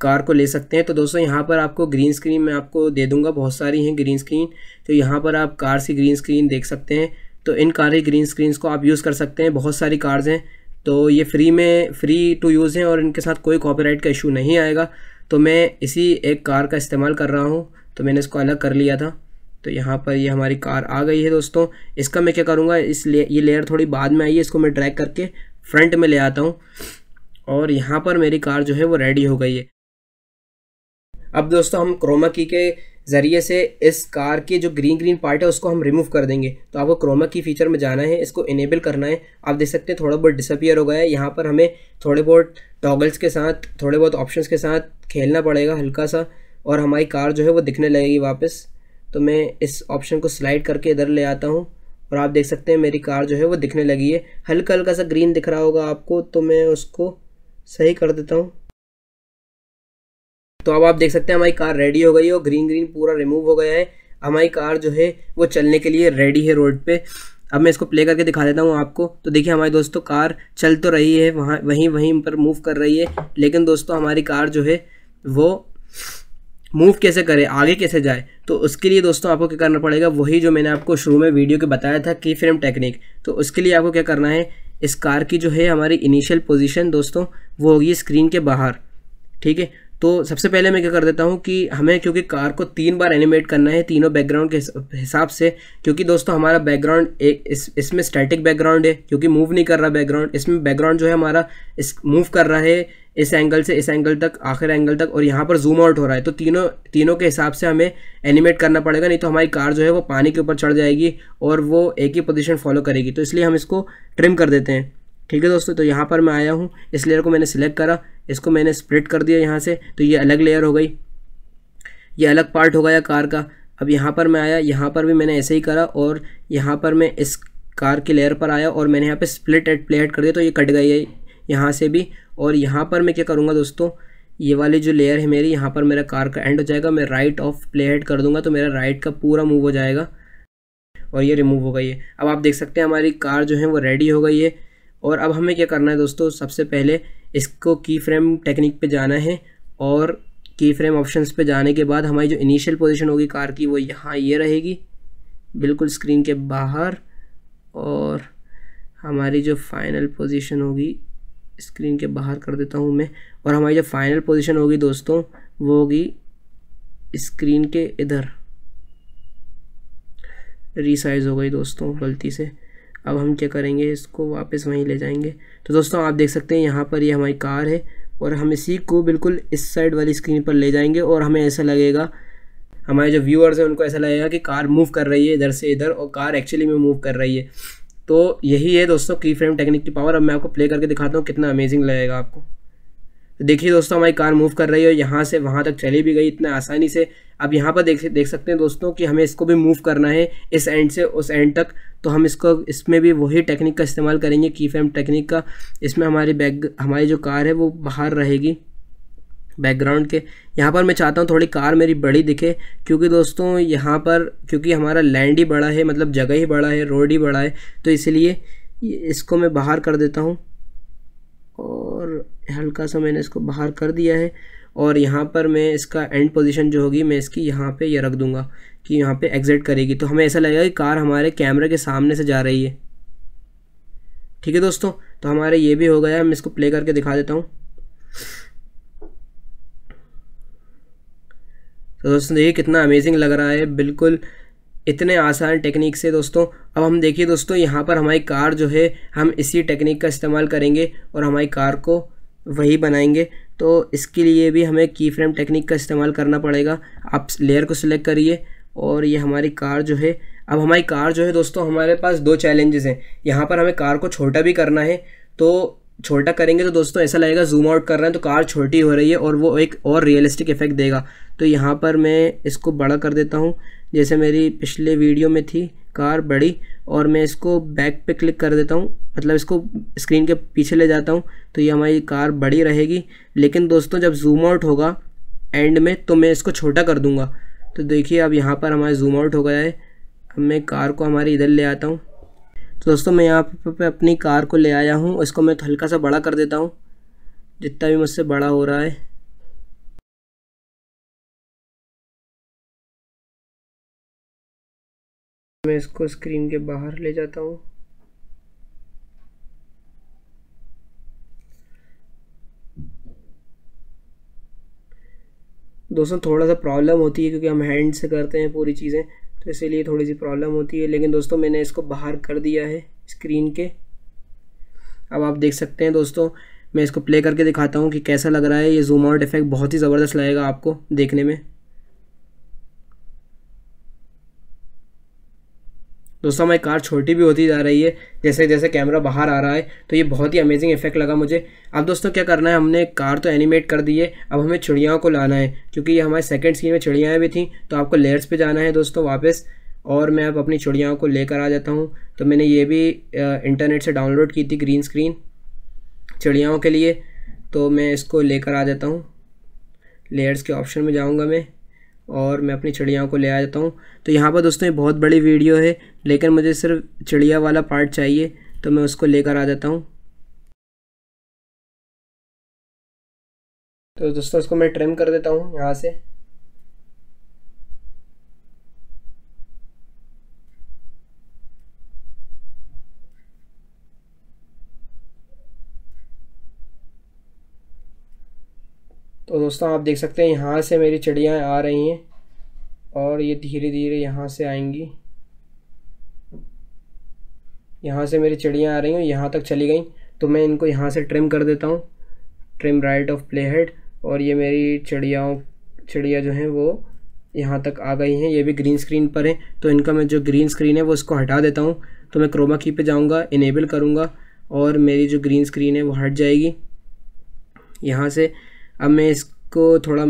A: कार को ले सकते हैं तो दोस्तों यहाँ पर आपको ग्रीन स्क्रीन मैं आपको दे दूँगा बहुत सारी हैं ग्रीन स्क्रीन तो यहाँ पर आप कार से ग्रीन स्क्रीन देख सकते हैं तो इन कार ही ग्रीन स्क्रीन को आप यूज़ कर सकते हैं बहुत सारी कार्स हैं तो ये फ्री में फ्री टू यूज़ हैं और इनके साथ कोई कॉपीराइट का इशू नहीं आएगा तो मैं इसी एक कार का इस्तेमाल कर रहा हूँ तो मैंने इसको अलग कर लिया था तो यहाँ पर ये हमारी कार आ गई है दोस्तों इसका मैं क्या करूँगा इस ले ये लेयर थोड़ी बाद में आई है इसको मैं ड्रैग करके फ्रंट में ले आता हूँ और यहाँ पर मेरी कार जो है वो रेडी हो गई है अब दोस्तों हम क्रोमा की के ज़रिए से इस कार के जो ग्रीन ग्रीन पार्ट है उसको हम रिमूव कर देंगे तो आपको क्रोमा की फीचर में जाना है इसको इनेबल करना है आप देख सकते हैं थोड़ा बहुत डिसअपियर हो गया है यहाँ पर हमें थोड़े बहुत टॉगल्स के साथ थोड़े बहुत ऑप्शंस के साथ खेलना पड़ेगा हल्का सा और हमारी कार जो है वो दिखने लगेगी वापस तो मैं इस ऑप्शन को स्लाइड करके इधर ले आता हूँ और आप देख सकते हैं मेरी कार जो है वो दिखने लगी है हल्का हल्का सा ग्रीन दिख रहा होगा आपको तो मैं उसको सही कर देता हूँ तो अब आप देख सकते हैं हमारी कार रेडी हो गई है और ग्रीन ग्रीन पूरा रिमूव हो गया है हमारी कार जो है वो चलने के लिए रेडी है रोड पे अब मैं इसको प्ले करके दिखा देता हूँ आपको तो देखिए हमारे दोस्तों कार चल तो रही है वहाँ वहीं वहीं पर मूव कर रही है लेकिन दोस्तों हमारी कार जो है वो मूव कैसे करें आगे कैसे जाए तो उसके लिए दोस्तों आपको क्या करना पड़ेगा वही जो मैंने आपको शुरू में वीडियो के बताया था की फ्रेम टेक्निक तो उसके लिए आपको क्या करना है इस कार की जो है हमारी इनिशियल पोजीशन दोस्तों वो होगी स्क्रीन के बाहर ठीक है तो सबसे पहले मैं क्या कर देता हूँ कि हमें क्योंकि कार को तीन बार एनिमेट करना है तीनों बैकग्राउंड के हिसाब से क्योंकि दोस्तों हमारा बैकग्राउंड एक इस इसमें स्टैटिक बैकग्राउंड है क्योंकि मूव नहीं कर रहा बैकग्राउंड इसमें बैकग्राउंड जो है हमारा इस मूव कर रहा है इस एंगल से इस एंगल तक आखिर एंगल तक और यहाँ पर जूम आउट हो रहा है तो तीनों तीनों के हिसाब से हमें एनिमेट करना पड़ेगा नहीं तो हमारी कार जो है वो पानी के ऊपर चढ़ जाएगी और वो एक ही पोजिशन फॉलो करेगी तो इसलिए हम इसको ट्रिम कर देते हैं ठीक है दोस्तों तो यहाँ पर मैं आया हूँ इस लेयर को मैंने सिलेक्ट करा इसको मैंने स्प्लिट कर दिया यहाँ से तो ये अलग लेयर हो गई ये अलग पार्ट हो गया कार का अब यहाँ पर मैं आया यहाँ पर भी मैंने ऐसे ही करा और यहाँ पर मैं इस कार की लेयर पर आया और मैंने यहाँ पे स्प्लिट एट प्लेट कर दिया तो ये कट गई है यहाँ से भी और यहाँ पर मैं क्या करूँगा दोस्तों ये वाली जो लेयर है मेरी यहाँ पर मेरा कार का एंड हो जाएगा मैं राइट ऑफ प्ले हेड कर दूँगा तो मेरा राइट का पूरा मूव हो जाएगा और ये रिमूव हो गई है अब आप देख सकते हैं हमारी कार जो है वो रेडी हो गई है और अब हमें क्या करना है दोस्तों सबसे पहले इसको की फ्रेम टेक्निक पे जाना है और की फ्रेम ऑप्शंस पे जाने के बाद हमारी जो इनिशियल पोजीशन होगी कार की वो यहाँ ये रहेगी बिल्कुल स्क्रीन के बाहर और हमारी जो फाइनल पोजीशन होगी स्क्रीन के बाहर कर देता हूँ मैं और हमारी जो फाइनल पोजीशन होगी दोस्तों वो होगी स्क्रीन के इधर रिसाइज़ हो गई दोस्तों गलती से अब हम क्या करेंगे इसको वापस वहीं ले जाएंगे तो दोस्तों आप देख सकते हैं यहाँ पर ये यह हमारी कार है और हम इसी को बिल्कुल इस साइड वाली स्क्रीन पर ले जाएंगे और हमें ऐसा लगेगा हमारे जो व्यूअर्स हैं उनको ऐसा लगेगा कि कार मूव कर रही है इधर से इधर और कार एक्चुअली में मूव कर रही है तो यही है दोस्तों की फ्रेम टेक्निक की पावर अब मैं आपको प्ले करके दिखाता हूँ कितना अमेजिंग लगेगा आपको देखिए दोस्तों हमारी कार मूव कर रही है और यहाँ से वहाँ तक चली भी गई इतना आसानी से अब यहाँ पर देख देख सकते हैं दोस्तों कि हमें इसको भी मूव करना है इस एंड से उस एंड तक तो हम इसको इसमें भी वही टेक्निक का इस्तेमाल करेंगे की फ्रेम टेक्निक का इसमें हमारी बैग हमारी जो कार है वो बाहर रहेगी बैकग्राउंड के यहाँ पर मैं चाहता हूँ थोड़ी कार मेरी बड़ी दिखे क्योंकि दोस्तों यहाँ पर क्योंकि हमारा लैंड ही बड़ा है मतलब जगह ही बड़ा है रोड ही बड़ा है तो इसलिए इसको मैं बाहर कर देता हूँ और हल्का सा मैंने इसको बाहर कर दिया है और यहाँ पर मैं इसका एंड पोजीशन जो होगी मैं इसकी यहाँ पे ये यह रख दूँगा कि यहाँ पे एग्जिट करेगी तो हमें ऐसा लगेगा कि कार हमारे कैमरे के सामने से जा रही है ठीक है दोस्तों तो हमारे ये भी हो गया मैं इसको प्ले करके दिखा देता हूँ तो दोस्तों देखिए कितना अमेजिंग लग रहा है बिल्कुल इतने आसान टेक्निक से दोस्तों अब हम देखिए दोस्तों यहाँ पर हमारी कार जो है हम इसी टेक्निक का इस्तेमाल करेंगे और हमारी कार को वही बनाएंगे तो इसके लिए भी हमें की फ्रेम टेक्निक का इस्तेमाल करना पड़ेगा आप लेयर को सिलेक्ट करिए और ये हमारी कार जो है अब हमारी कार जो है दोस्तों हमारे पास दो चैलेंजेस हैं यहाँ पर हमें कार को छोटा भी करना है तो छोटा करेंगे तो दोस्तों ऐसा लगेगा जूम आउट कर रहे हैं तो कार छोटी हो रही है और वो एक और रियलिस्टिक इफेक्ट देगा तो यहाँ पर मैं इसको बड़ा कर देता हूँ जैसे मेरी पिछले वीडियो में थी कार बड़ी और मैं इसको बैक पे क्लिक कर देता हूँ मतलब इसको स्क्रीन के पीछे ले जाता हूँ तो ये हमारी कार बड़ी रहेगी लेकिन दोस्तों जब जूम आउट होगा एंड में तो मैं इसको छोटा कर दूँगा तो देखिए अब यहाँ पर हमारा जूम आउट हो गया है अब मैं कार को हमारी इधर ले आता हूँ तो दोस्तों मैं यहाँ पर अपनी कार को ले आया हूँ इसको मैं हल्का सा बड़ा कर देता हूँ जितना भी मुझसे बड़ा हो रहा है मैं इसको स्क्रीन के बाहर ले जाता हूँ दोस्तों थोड़ा सा प्रॉब्लम होती है क्योंकि हम हैंड से करते हैं पूरी चीज़ें तो इसीलिए थोड़ी सी प्रॉब्लम होती है लेकिन दोस्तों मैंने इसको बाहर कर दिया है स्क्रीन के अब आप देख सकते हैं दोस्तों मैं इसको प्ले करके दिखाता हूँ कि कैसा लग रहा है ये जूम आउट इफेक्ट बहुत ही ज़बरदस्त लगेगा आपको देखने में दोस्तों हमारी कार छोटी भी होती जा रही है जैसे जैसे कैमरा बाहर आ रहा है तो ये बहुत ही अमेजिंग इफेक्ट लगा मुझे अब दोस्तों क्या करना है हमने कार तो एनिमेट कर दी है अब हमें चिड़ियाओं को लाना है क्योंकि ये हमारे सेकेंड सीन में चिड़ियाएँ भी थी तो आपको लेयर्स पर जाना है दोस्तों वापस और मैं अब अपनी चिड़ियाओं को लेकर आ जाता हूँ तो मैंने ये भी इंटरनेट से डाउनलोड की थी ग्रीन स्क्रीन चिड़ियाओं के लिए तो मैं इसको लेकर आ जाता हूँ लेयर्स के ऑप्शन में जाऊँगा मैं और मैं अपनी चिड़ियाओं को ले आ जाता हूँ तो यहाँ पर दोस्तों ये बहुत बड़ी वीडियो है लेकिन मुझे सिर्फ चिड़िया वाला पार्ट चाहिए तो मैं उसको लेकर आ जाता हूँ तो दोस्तों उसको मैं ट्रिम कर देता हूँ यहाँ से दोस्तों आप देख सकते हैं यहाँ से मेरी चिड़ियाँ आ रही हैं और ये धीरे धीरे यहाँ से आएंगी यहाँ से मेरी चिड़ियाँ आ रही हैं यहाँ तक चली गई तो मैं इनको यहाँ से ट्रिम कर देता हूँ trim right of play head और ये मेरी चिड़ियाओं चिड़िया जो हैं वो यहाँ तक आ गई हैं ये भी ग्रीन स्क्रीन पर हैं तो इनका मैं जो ग्रीन स्क्रीन है वो इसको हटा देता हूँ तो मैं क्रोमा की पे जाऊँगा इनेबल करूँगा और मेरी जो ग्रीन स्क्रीन है वो हट जाएगी यहाँ से अब मैं इस को थोड़ा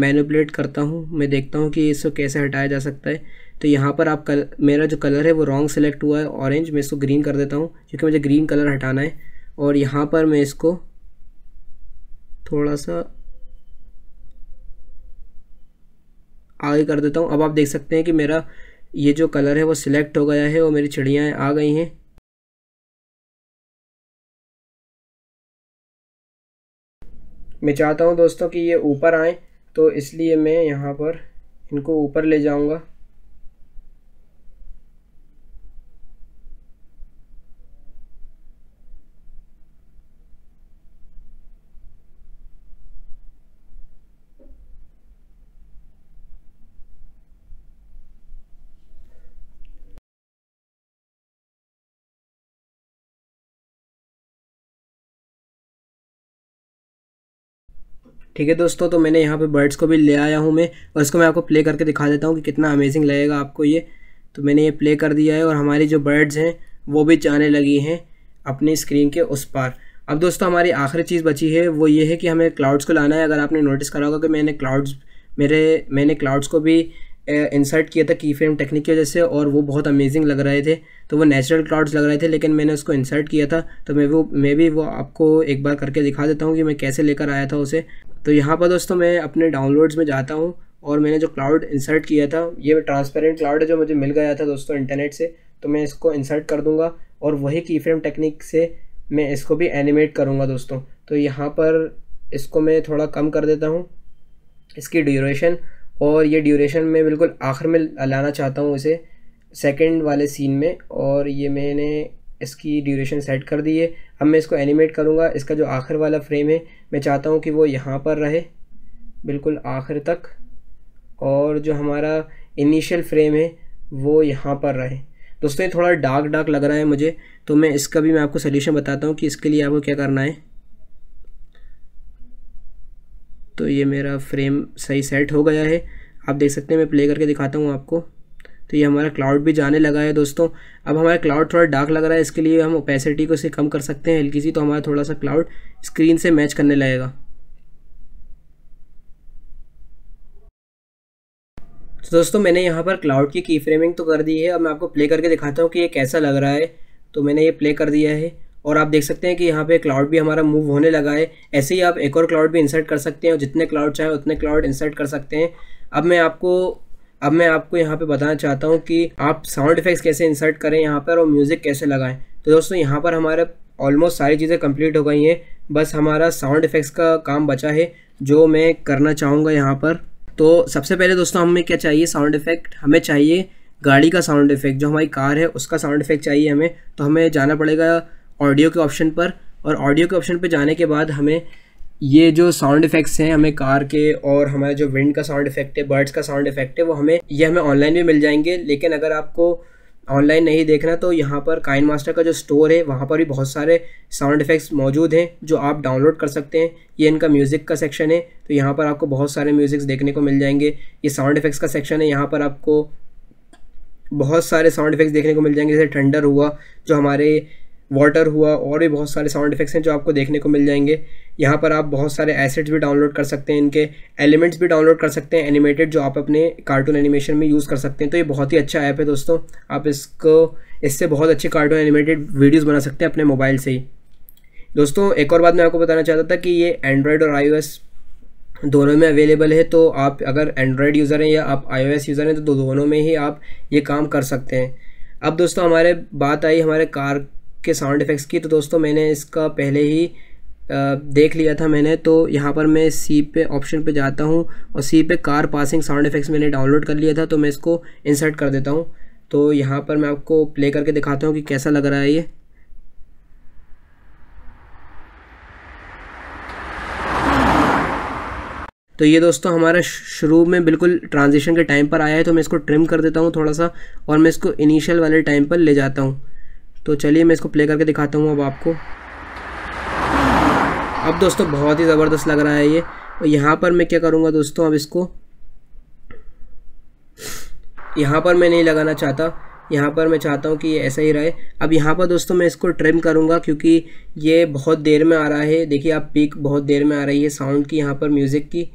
A: मैनुपलेट करता हूँ मैं देखता हूँ कि इसको कैसे हटाया जा सकता है तो यहाँ पर आप कल मेरा जो कलर है वो रॉन्ग सेलेक्ट हुआ है ऑरेंज मैं इसको ग्रीन कर देता हूँ क्योंकि मुझे ग्रीन कलर हटाना है और यहाँ पर मैं इसको थोड़ा सा आगे कर देता हूँ अब आप देख सकते हैं कि मेरा ये जो कलर है वो सिलेक्ट हो गया है और मेरी चिड़ियाँ आ गई हैं मैं चाहता हूँ दोस्तों कि ये ऊपर आएँ तो इसलिए मैं यहाँ पर इनको ऊपर ले जाऊँगा ठीक है दोस्तों तो मैंने यहाँ पे बर्ड्स को भी ले आया हूँ मैं और इसको मैं आपको प्ले करके दिखा देता हूँ कि कितना अमेजिंग लगेगा आपको ये तो मैंने ये प्ले कर दिया है और हमारी जो बर्ड्स हैं वो भी जाने लगी हैं अपनी स्क्रीन के उस पार अब दोस्तों हमारी आखिरी चीज़ बची है वो ये है कि हमें क्लाउड्स को लाना है अगर आपने नोटिस करा होगा कि मैंने क्लाउड्स मेरे मैंने क्लाउड्स को भी इंसर्ट किया था की फ्रेम टेक्निक की वजह से और वो बहुत अमेजिंग लग रहे थे तो वो नेचुरल क्लाउड्स लग रहे थे लेकिन मैंने उसको इंसर्ट किया था तो मैं वो मैं भी वो आपको एक बार करके दिखा देता हूँ कि मैं कैसे लेकर आया था उसे तो यहाँ पर दोस्तों मैं अपने डाउनलोड्स में जाता हूँ और मैंने जो क्लाउड इंसर्ट किया था ये ट्रांसपेरेंट क्लाउड है जो मुझे मिल गया था दोस्तों इंटरनेट से तो मैं इसको इंसर्ट कर दूंगा और वही की फ्रेम टेक्निक से मैं इसको भी एनिमेट करूँगा दोस्तों तो यहाँ पर इसको मैं थोड़ा कम कर देता हूँ इसकी ड्यूरेशन और ये ड्यूरेशन में बिल्कुल आखिर में लाना चाहता हूँ इसे सेकंड वाले सीन में और ये मैंने इसकी ड्यूरेशन सेट कर दी है अब मैं इसको एनिमेट करूँगा इसका जो आखिर वाला फ्रेम है मैं चाहता हूँ कि वो यहाँ पर रहे बिल्कुल आखिर तक और जो हमारा इनिशियल फ्रेम है वो यहाँ पर रहे दोस्तों ये थोड़ा डार्क डार्क लग रहा है मुझे तो मैं इसका भी मैं आपको सोल्यूशन बताता हूँ कि इसके लिए आपको क्या करना है तो ये मेरा फ्रेम सही सेट हो गया है आप देख सकते हैं मैं प्ले करके दिखाता हूँ आपको तो ये हमारा क्लाउड भी जाने लगा है दोस्तों अब हमारा क्लाउड थोड़ा डार्क लग रहा है इसके लिए हम ओपेसिटी को इसे कम कर सकते हैं हल्की सी तो हमारा थोड़ा सा क्लाउड स्क्रीन से मैच करने लगेगा तो दोस्तों मैंने यहाँ पर क्लाउड की की फ्रेमिंग तो कर दी है अब मैं आपको प्ले करके दिखाता हूँ कि ये कैसा लग रहा है तो मैंने ये प्ले कर दिया है और आप देख सकते हैं कि यहाँ पे क्लाउड भी हमारा मूव होने लगा है ऐसे ही आप एक और क्लाउड भी इंसर्ट कर सकते हैं और जितने क्लाउड चाहे उतने क्लाउड इंसर्ट कर सकते हैं अब मैं आपको अब मैं आपको यहाँ पे बताना चाहता हूँ कि आप साउंड इफेक्ट्स कैसे इंसर्ट करें यहाँ पर और म्यूज़िक कैसे लगाएं तो दोस्तों यहाँ पर हमारे ऑलमोस्ट सारी चीज़ें कम्प्लीट हो गई हैं बस हमारा साउंड इफेक्ट्स का काम बचा है जो मैं करना चाहूँगा यहाँ पर तो सबसे पहले दोस्तों हमें क्या चाहिए साउंड इफेक्ट हमें चाहिए गाड़ी का साउंड इफेक्ट जो हमारी कार है उसका साउंड इफेक्ट चाहिए हमें तो हमें जाना पड़ेगा ऑडियो के ऑप्शन पर और ऑडियो के ऑप्शन पर जाने के बाद हमें ये जो साउंड इफेक्ट्स हैं हमें कार के और हमारे जो विंड का साउंड इफेक्ट है बर्ड्स का साउंड इफेक्ट है वो हमें ये हमें ऑनलाइन भी मिल जाएंगे लेकिन अगर आपको ऑनलाइन नहीं देखना तो यहाँ पर काइन मास्टर का जो स्टोर है वहाँ पर भी बहुत सारे साउंड इफेक्ट्स मौजूद हैं जो आप डाउनलोड कर सकते हैं ये इनका म्यूज़िक का सेक्शन है तो यहाँ पर आपको बहुत सारे म्यूज़िक्स देखने को मिल जाएंगे ये साउंड इफेक्ट्स का सेक्शन है यहाँ पर आपको बहुत सारे साउंड इफेक्ट्स देखने को मिल जाएंगे जैसे थंडर हुआ जो हमारे वाटर हुआ और भी बहुत सारे साउंड इफेक्ट्स हैं जो आपको देखने को मिल जाएंगे यहाँ पर आप बहुत सारे एसेट्स भी डाउनलोड कर सकते हैं इनके एलिमेंट्स भी डाउनलोड कर सकते हैं एनिमेटेड जो आप अपने कार्टून एनिमेशन में यूज़ कर सकते हैं तो ये बहुत ही अच्छा ऐप है दोस्तों आप इसको इससे बहुत अच्छे कार्टून एनिमेटेड वीडियोज़ बना सकते हैं अपने मोबाइल से ही दोस्तों एक और बात मैं आपको बताना चाहता था कि ये एंड्रॉयड और आई दोनों में अवेलेबल है तो आप अगर एंड्रॉयड यूज़र हैं या आप आई यूज़र हैं तो दोनों में ही आप ये काम कर सकते हैं अब दोस्तों हमारे बात आई हमारे कार इसके साउंड इफ़ेक्ट्स की तो दोस्तों मैंने इसका पहले ही देख लिया था मैंने तो यहाँ पर मैं सी पे ऑप्शन पे जाता हूँ और सी पे कार पासिंग साउंड इफ़ेक्ट्स मैंने डाउनलोड कर लिया था तो मैं इसको इंसर्ट कर देता हूँ तो यहाँ पर मैं आपको प्ले करके दिखाता हूँ कि कैसा लग रहा है ये तो ये दोस्तों हमारा शुरू में बिल्कुल ट्रांजिशन के टाइम पर आया है तो मैं इसको ट्रिम कर देता हूँ थोड़ा सा और मैं इसको इनिशियल वाले टाइम पर ले जाता हूँ तो चलिए मैं इसको प्ले करके दिखाता हूँ अब आपको अब दोस्तों बहुत ही ज़बरदस्त लग रहा है ये और यहाँ पर मैं क्या करूँगा दोस्तों अब इसको यहाँ पर मैं नहीं लगाना चाहता यहाँ पर मैं चाहता हूँ कि ये ऐसा ही रहे अब यहाँ पर दोस्तों मैं इसको ट्रिम करूँगा क्योंकि ये बहुत देर में आ रहा है देखिए आप पीक बहुत देर में आ रही है साउंड की यहाँ पर म्यूज़िक की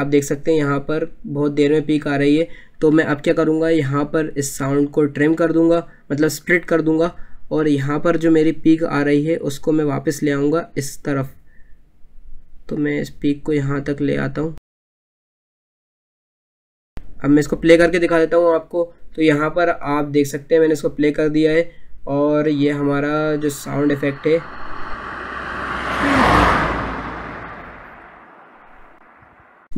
A: आप देख सकते हैं यहाँ पर बहुत देर में पीक आ रही है तो मैं अब क्या करूँगा यहाँ पर इस साउंड को ट्रिम कर दूँगा मतलब स्प्लिट कर दूँगा और यहाँ पर जो मेरी पीक आ रही है उसको मैं वापस ले आऊँगा इस तरफ तो मैं इस पीक को यहाँ तक ले आता हूँ अब मैं इसको प्ले करके दिखा देता हूँ आपको तो यहाँ पर आप देख सकते हैं मैंने इसको प्ले कर दिया है और ये हमारा जो साउंड इफ़ेक्ट है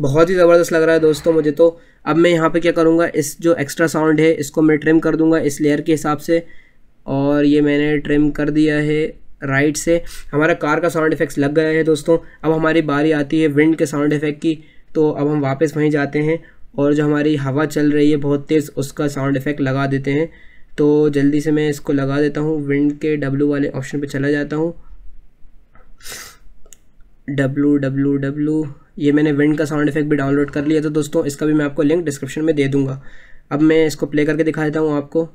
A: बहुत ही ज़बरदस्त लग रहा है दोस्तों मुझे तो अब मैं यहाँ पे क्या करूँगा इस जो एक्स्ट्रा साउंड है इसको मैं ट्रिम कर दूँगा इस लेयर के हिसाब से और ये मैंने ट्रिम कर दिया है राइट से हमारा कार का साउंड इफेक्ट्स लग गया है दोस्तों अब हमारी बारी आती है विंड के साउंड इफेक्ट की तो अब हम वापस वहीं जाते हैं और जो हमारी हवा चल रही है बहुत तेज़ उसका साउंड इफेक्ट लगा देते हैं तो जल्दी से मैं इसको लगा देता हूँ विंड के डब्लू वाले ऑप्शन पर चला जाता हूँ डब्लू डब्लू डब्लू ये मैंने विंड का साउंड इफेक्ट भी डाउनलोड कर लिया था दोस्तों इसका भी मैं आपको लिंक डिस्क्रिप्शन में दे दूंगा अब मैं इसको प्ले करके दिखा देता हूँ आपको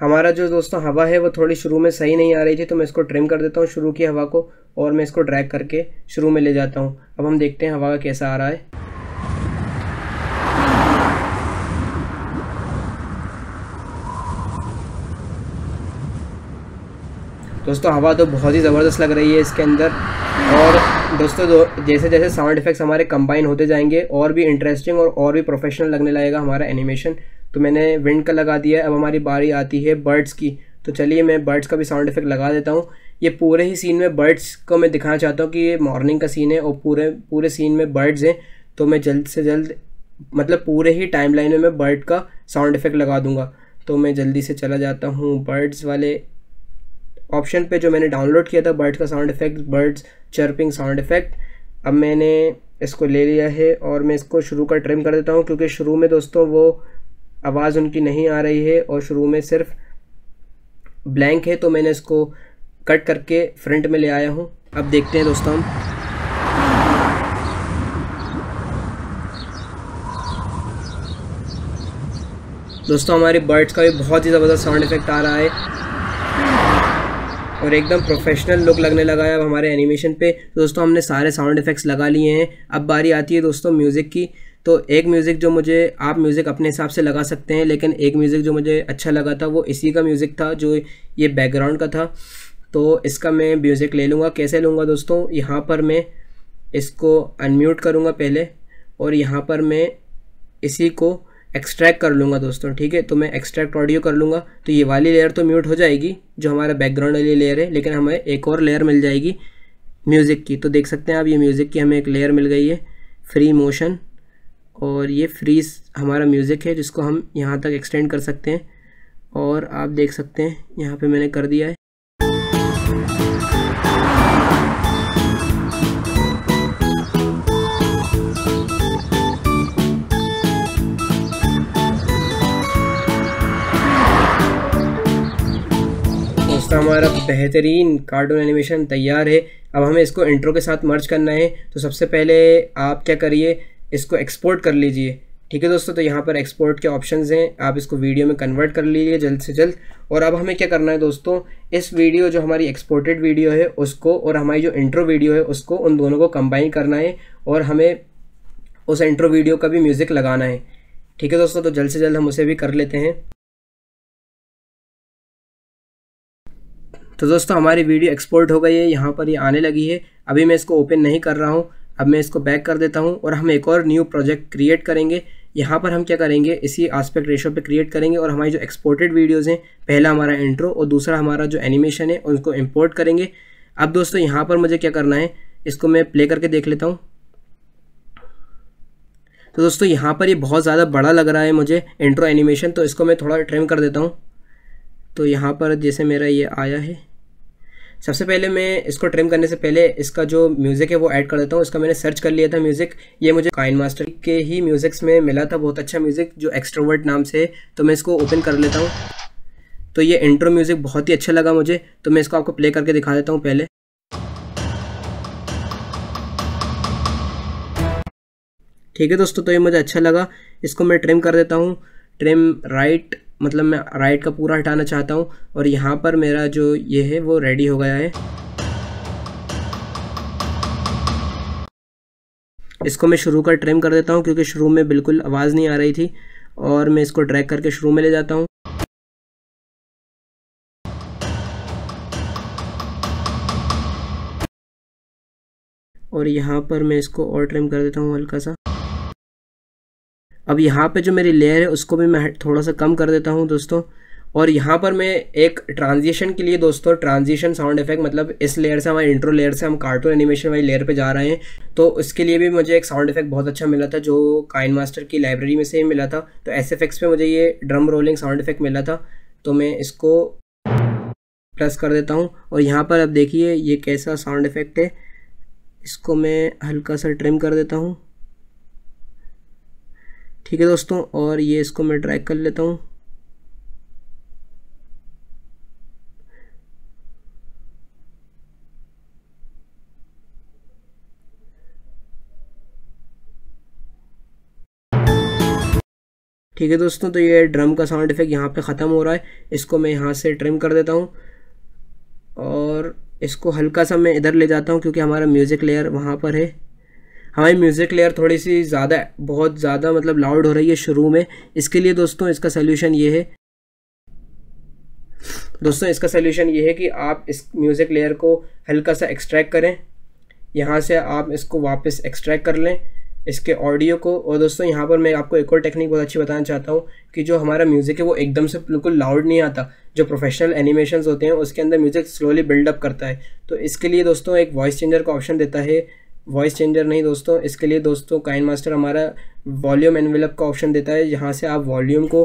A: हमारा जो दोस्तों हवा है वो थोड़ी शुरू में सही नहीं आ रही थी तो मैं इसको ट्रिम कर देता हूँ शुरू की हवा को और मैं इसको ड्रैग करके शुरू में ले जाता हूँ अब हम देखते हैं हवा का कैसा आ रहा है दोस्तों हवा तो बहुत ही ज़बरदस्त लग रही है इसके अंदर और दोस्तों दो, जैसे जैसे साउंड इफेक्ट्स हमारे कंबाइन होते जाएंगे और भी इंटरेस्टिंग और और भी प्रोफेशनल लगने लगेगा हमारा एनिमेशन तो मैंने विंड का लगा दिया है अब हमारी बारी आती है बर्ड्स की तो चलिए मैं बर्ड्स का भी साउंड इफेक्ट लगा देता हूँ ये पूरे ही सीन में बर्ड्स को मैं दिखाना चाहता हूँ कि ये मॉर्निंग का सीन है और पूरे पूरे सीन में बर्ड्स हैं तो मैं जल्द से जल्द मतलब पूरे ही टाइम लाइन में मैं बर्ड का साउंड इफेक्ट लगा दूँगा तो मैं जल्दी से चला जाता हूँ बर्ड्स वाले ऑप्शन पे जो मैंने डाउनलोड किया था बर्ड का sound effect birds chirping sound effect अब मैंने इसको ले लिया है और मैं इसको शुरू का ट्रिम कर देता हूँ क्योंकि शुरू में दोस्तों वो आवाज़ उनकी नहीं आ रही है और शुरू में सिर्फ ब्लैंक है तो मैंने इसको कट करके फ्रंट में ले आया हूँ अब देखते हैं दोस्तों हम दोस्तों हमारे बर्ड्स का भी बहुत ही ज़बरदस्त साउंड इफेक्ट आ रहा है और एकदम प्रोफेशनल लुक लगने लगा है अब हमारे एनिमेशन पे दोस्तों हमने सारे साउंड इफेक्ट्स लगा लिए हैं अब बारी आती है दोस्तों म्यूज़िक की तो एक म्यूज़िक जो मुझे आप म्यूज़िक अपने हिसाब से लगा सकते हैं लेकिन एक म्यूज़िक जो मुझे अच्छा लगा था वो इसी का म्यूज़िक था जो ये बैकग्राउंड का था तो इसका मैं म्यूज़िक ले लूँगा कैसे लूँगा दोस्तों यहाँ पर मैं इसको अनम्यूट करूँगा पहले और यहाँ पर मैं इसी को एक्सट्रैक्ट कर लूँगा दोस्तों ठीक है तो मैं एक्सट्रैक्ट ऑडियो कर लूँगा तो ये वाली लेयर तो म्यूट हो जाएगी जो हमारा बैकग्राउंड वाली लेयर है लेकिन हमें एक और लेयर मिल जाएगी म्यूज़िक की तो देख सकते हैं आप ये म्यूज़िक की हमें एक लेयर मिल गई है फ्री मोशन और ये फ्री हमारा म्यूज़िक है जिसको हम यहाँ तक एक्सटेंड कर सकते हैं और आप देख सकते हैं यहाँ पर मैंने कर दिया है इसका हमारा बेहतरीन कार्टून एनिमेशन तैयार है अब हमें इसको इंट्रो के साथ मर्ज करना है तो सबसे पहले आप क्या करिए इसको एक्सपोर्ट कर लीजिए ठीक है दोस्तों तो यहाँ पर एक्सपोर्ट के ऑप्शंस हैं आप इसको वीडियो में कन्वर्ट कर लीजिए जल्द से जल्द और अब हमें क्या करना है दोस्तों इस वीडियो जो हमारी एक्सपोर्टेड वीडियो है उसको और हमारी जो इंट्रो वीडियो है उसको उन दोनों को कम्बाइन करना है और हमें उस इंट्रो वीडियो का भी म्यूज़िक लगाना है ठीक है दोस्तों तो जल्द से जल्द हम उसे भी कर लेते हैं तो दोस्तों हमारी वीडियो एक्सपोर्ट हो गई है यहाँ पर ये आने लगी है अभी मैं इसको ओपन नहीं कर रहा हूँ अब मैं इसको बैक कर देता हूँ और हम एक और न्यू प्रोजेक्ट क्रिएट करेंगे यहाँ पर हम क्या करेंगे इसी आस्पेक्ट रेशो पे क्रिएट करेंगे और हमारी जो एक्सपोर्टेड वीडियोज़ हैं पहला हमारा इंट्रो और दूसरा हमारा जो एनिमेशन है उनको इम्पोर्ट करेंगे अब दोस्तों यहाँ पर मुझे क्या करना है इसको मैं प्ले करके देख लेता हूँ तो दोस्तों यहाँ पर ये बहुत ज़्यादा बड़ा लग रहा है मुझे इंट्रो एनिमेशन तो इसको मैं थोड़ा ट्रिम कर देता हूँ तो यहाँ पर जैसे मेरा ये आया है सबसे पहले मैं इसको ट्रिम करने से पहले इसका जो म्यूज़िक है वो ऐड कर देता हूँ इसका मैंने सर्च कर लिया था म्यूज़िक ये मुझे काइन मास्टर के ही म्यूज़िक्स में मिला था बहुत अच्छा म्यूज़िक जो एक्स्ट्रोवर्ट नाम से है तो मैं इसको ओपन कर लेता हूँ तो ये इंट्रो म्यूज़िक बहुत ही अच्छा लगा मुझे तो मैं इसको आपको प्ले करके दिखा देता हूँ पहले ठीक है दोस्तों तो ये मुझे अच्छा लगा इसको मैं ट्रिम कर देता हूँ ट्रिम राइट मतलब मैं राइट का पूरा हटाना चाहता हूँ और यहाँ पर मेरा जो ये है वो रेडी हो गया है इसको मैं शुरू का ट्रिम कर देता हूँ क्योंकि शुरू में बिल्कुल आवाज़ नहीं आ रही थी और मैं इसको ड्रैग करके शुरू में ले जाता हूँ और यहाँ पर मैं इसको और ट्रिम कर देता हूँ हल्का सा अब यहाँ पे जो मेरी लेयर है उसको भी मैं थोड़ा सा कम कर देता हूँ दोस्तों और यहाँ पर मैं एक ट्रांजिशन के लिए दोस्तों ट्रांजिशन साउंड इफेक्ट मतलब इस लेयर से हमारे इंट्रो लेयर से हम कार्टून एनिमेशन वाली लेयर पे जा रहे हैं तो उसके लिए भी मुझे एक साउंड इफेक्ट बहुत अच्छा मिला था जो काइन मास्टर की लाइब्रेरी में से ही मिला था तो एस एफ पे मुझे ये ड्रम रोलिंग साउंड इफेक्ट मिला था तो मैं इसको प्लस कर देता हूँ और यहाँ पर अब देखिए ये कैसा साउंड इफेक्ट है इसको मैं हल्का सा ट्रिम कर देता हूँ ठीक है दोस्तों और ये इसको मैं ट्रैक कर लेता हूँ ठीक है दोस्तों तो ये ड्रम का साउंड इफेक्ट यहाँ पे ख़त्म हो रहा है इसको मैं यहाँ से ट्रिम कर देता हूँ और इसको हल्का सा मैं इधर ले जाता हूँ क्योंकि हमारा म्यूज़िक लेयर वहाँ पर है हमारी म्यूज़िक लेयर थोड़ी सी ज़्यादा बहुत ज़्यादा मतलब लाउड हो रही है शुरू में इसके लिए दोस्तों इसका सोल्यूशन ये है दोस्तों इसका सोल्यूशन ये है कि आप इस म्यूज़िक लेयर को हल्का सा एक्सट्रैक्ट करें यहाँ से आप इसको वापस एक्सट्रैक्ट कर लें इसके ऑडियो को और दोस्तों यहाँ पर मैं आपको एक और टेक्निक बहुत अच्छी बताना चाहता हूँ कि जो हमारा म्यूज़िक है वो एकदम से बिल्कुल लाउड नहीं आता जो प्रोफेशनल एनिमेशंस होते हैं उसके अंदर म्यूज़िक स्लोली बिल्डअप करता है तो इसके लिए दोस्तों एक वॉइस चेंजर का ऑप्शन देता है वॉइस चेंजर नहीं दोस्तों इसके लिए दोस्तों काइन मास्टर हमारा वॉल्यूम एनवेलप का ऑप्शन देता है यहाँ से आप वॉल्यूम को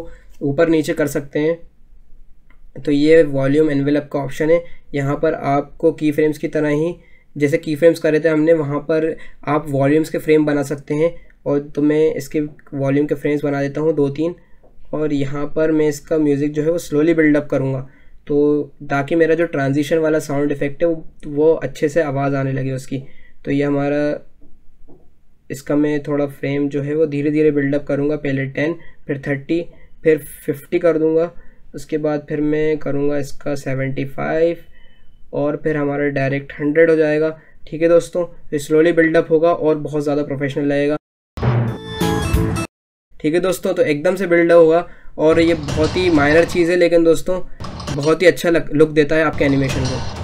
A: ऊपर नीचे कर सकते हैं तो ये वॉल्यूम एनवेलप का ऑप्शन है यहाँ पर आपको की फ्रेम्स की तरह ही जैसे की फ्रेम्स करे थे हमने वहाँ पर आप वॉल्यूम्स के फ्रेम बना सकते हैं और तो मैं इसके वॉल्यूम के फ्रेम्स बना देता हूँ दो तीन और यहाँ पर मैं इसका म्यूज़िक जो है वो स्लोली बिल्डअप करूँगा तो ताकि मेरा जो ट्रांजिशन वाला साउंड इफेक्ट है वो, वो अच्छे से आवाज़ आने लगे उसकी तो ये हमारा इसका मैं थोड़ा फ्रेम जो है वो धीरे धीरे बिल्डअप करूँगा पहले टेन फिर थर्टी फिर फिफ्टी कर दूँगा उसके बाद फिर मैं करूँगा इसका सेवेंटी फाइव और फिर हमारा डायरेक्ट हंड्रेड हो जाएगा ठीक है दोस्तों तो स्लोली बिल्डअप होगा और बहुत ज़्यादा प्रोफेशनल लगेगा ठीक है दोस्तों तो एकदम से बिल्डअप होगा और ये बहुत ही माइनर चीज़ है लेकिन दोस्तों बहुत ही अच्छा लुक देता है आपके एनिमेशन को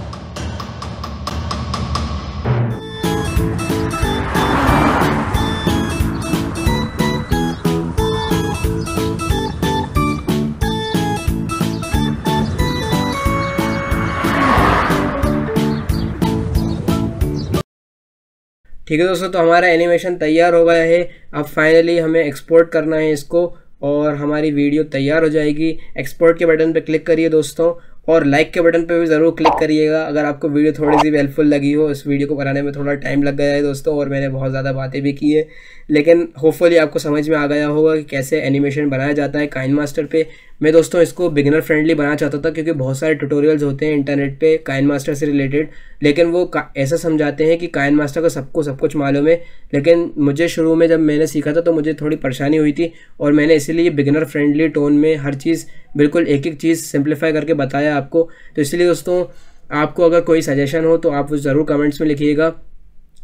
A: ठीक है दोस्तों तो हमारा एनिमेशन तैयार हो गया है अब फाइनली हमें एक्सपोर्ट करना है इसको और हमारी वीडियो तैयार हो जाएगी एक्सपोर्ट के बटन पर क्लिक करिए दोस्तों और लाइक के बटन पर भी ज़रूर क्लिक करिएगा अगर आपको वीडियो थोड़ी सी भी हेल्पफुल लगी हो इस वीडियो को बनाने में थोड़ा टाइम लग गया है दोस्तों और मैंने बहुत ज़्यादा बातें भी की है लेकिन होपफुली आपको समझ में आ गया होगा कि कैसे एनिमेशन बनाया जाता है काइन मास्टर पर मैं दोस्तों इसको बिगिनर फ्रेंडली बनाना चाहता था क्योंकि बहुत सारे ट्यूटोरियल्स होते हैं इंटरनेट पे काइन मास्टर से रिलेटेड लेकिन वो ऐसा समझाते हैं कि काइन मास्टर का सबको सब कुछ मालूम है लेकिन मुझे शुरू में जब मैंने सीखा था तो मुझे थोड़ी परेशानी हुई थी और मैंने इसीलिए बिगिनर फ्रेंडली टोन में हर चीज़ बिल्कुल एक एक चीज़ सिंप्लीफाई करके बताया आपको तो इसलिए दोस्तों आपको अगर कोई सजेशन हो तो आप ज़रूर कमेंट्स में लिखिएगा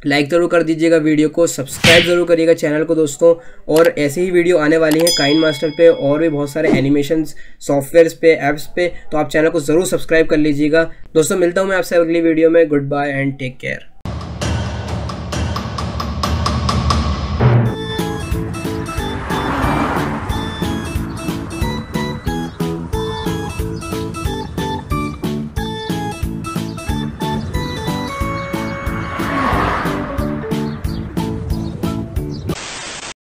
A: लाइक ज़रूर कर दीजिएगा वीडियो को सब्सक्राइब ज़रूर करिएगा चैनल को दोस्तों और ऐसे ही वीडियो आने वाली हैं काइन मास्टर पे और भी बहुत सारे एनिमेशन सॉफ्टवेयर पे ऐप्स पे तो आप चैनल को ज़रूर सब्सक्राइब कर लीजिएगा दोस्तों मिलता हूँ मैं आपसे अगली वीडियो में good bye and take care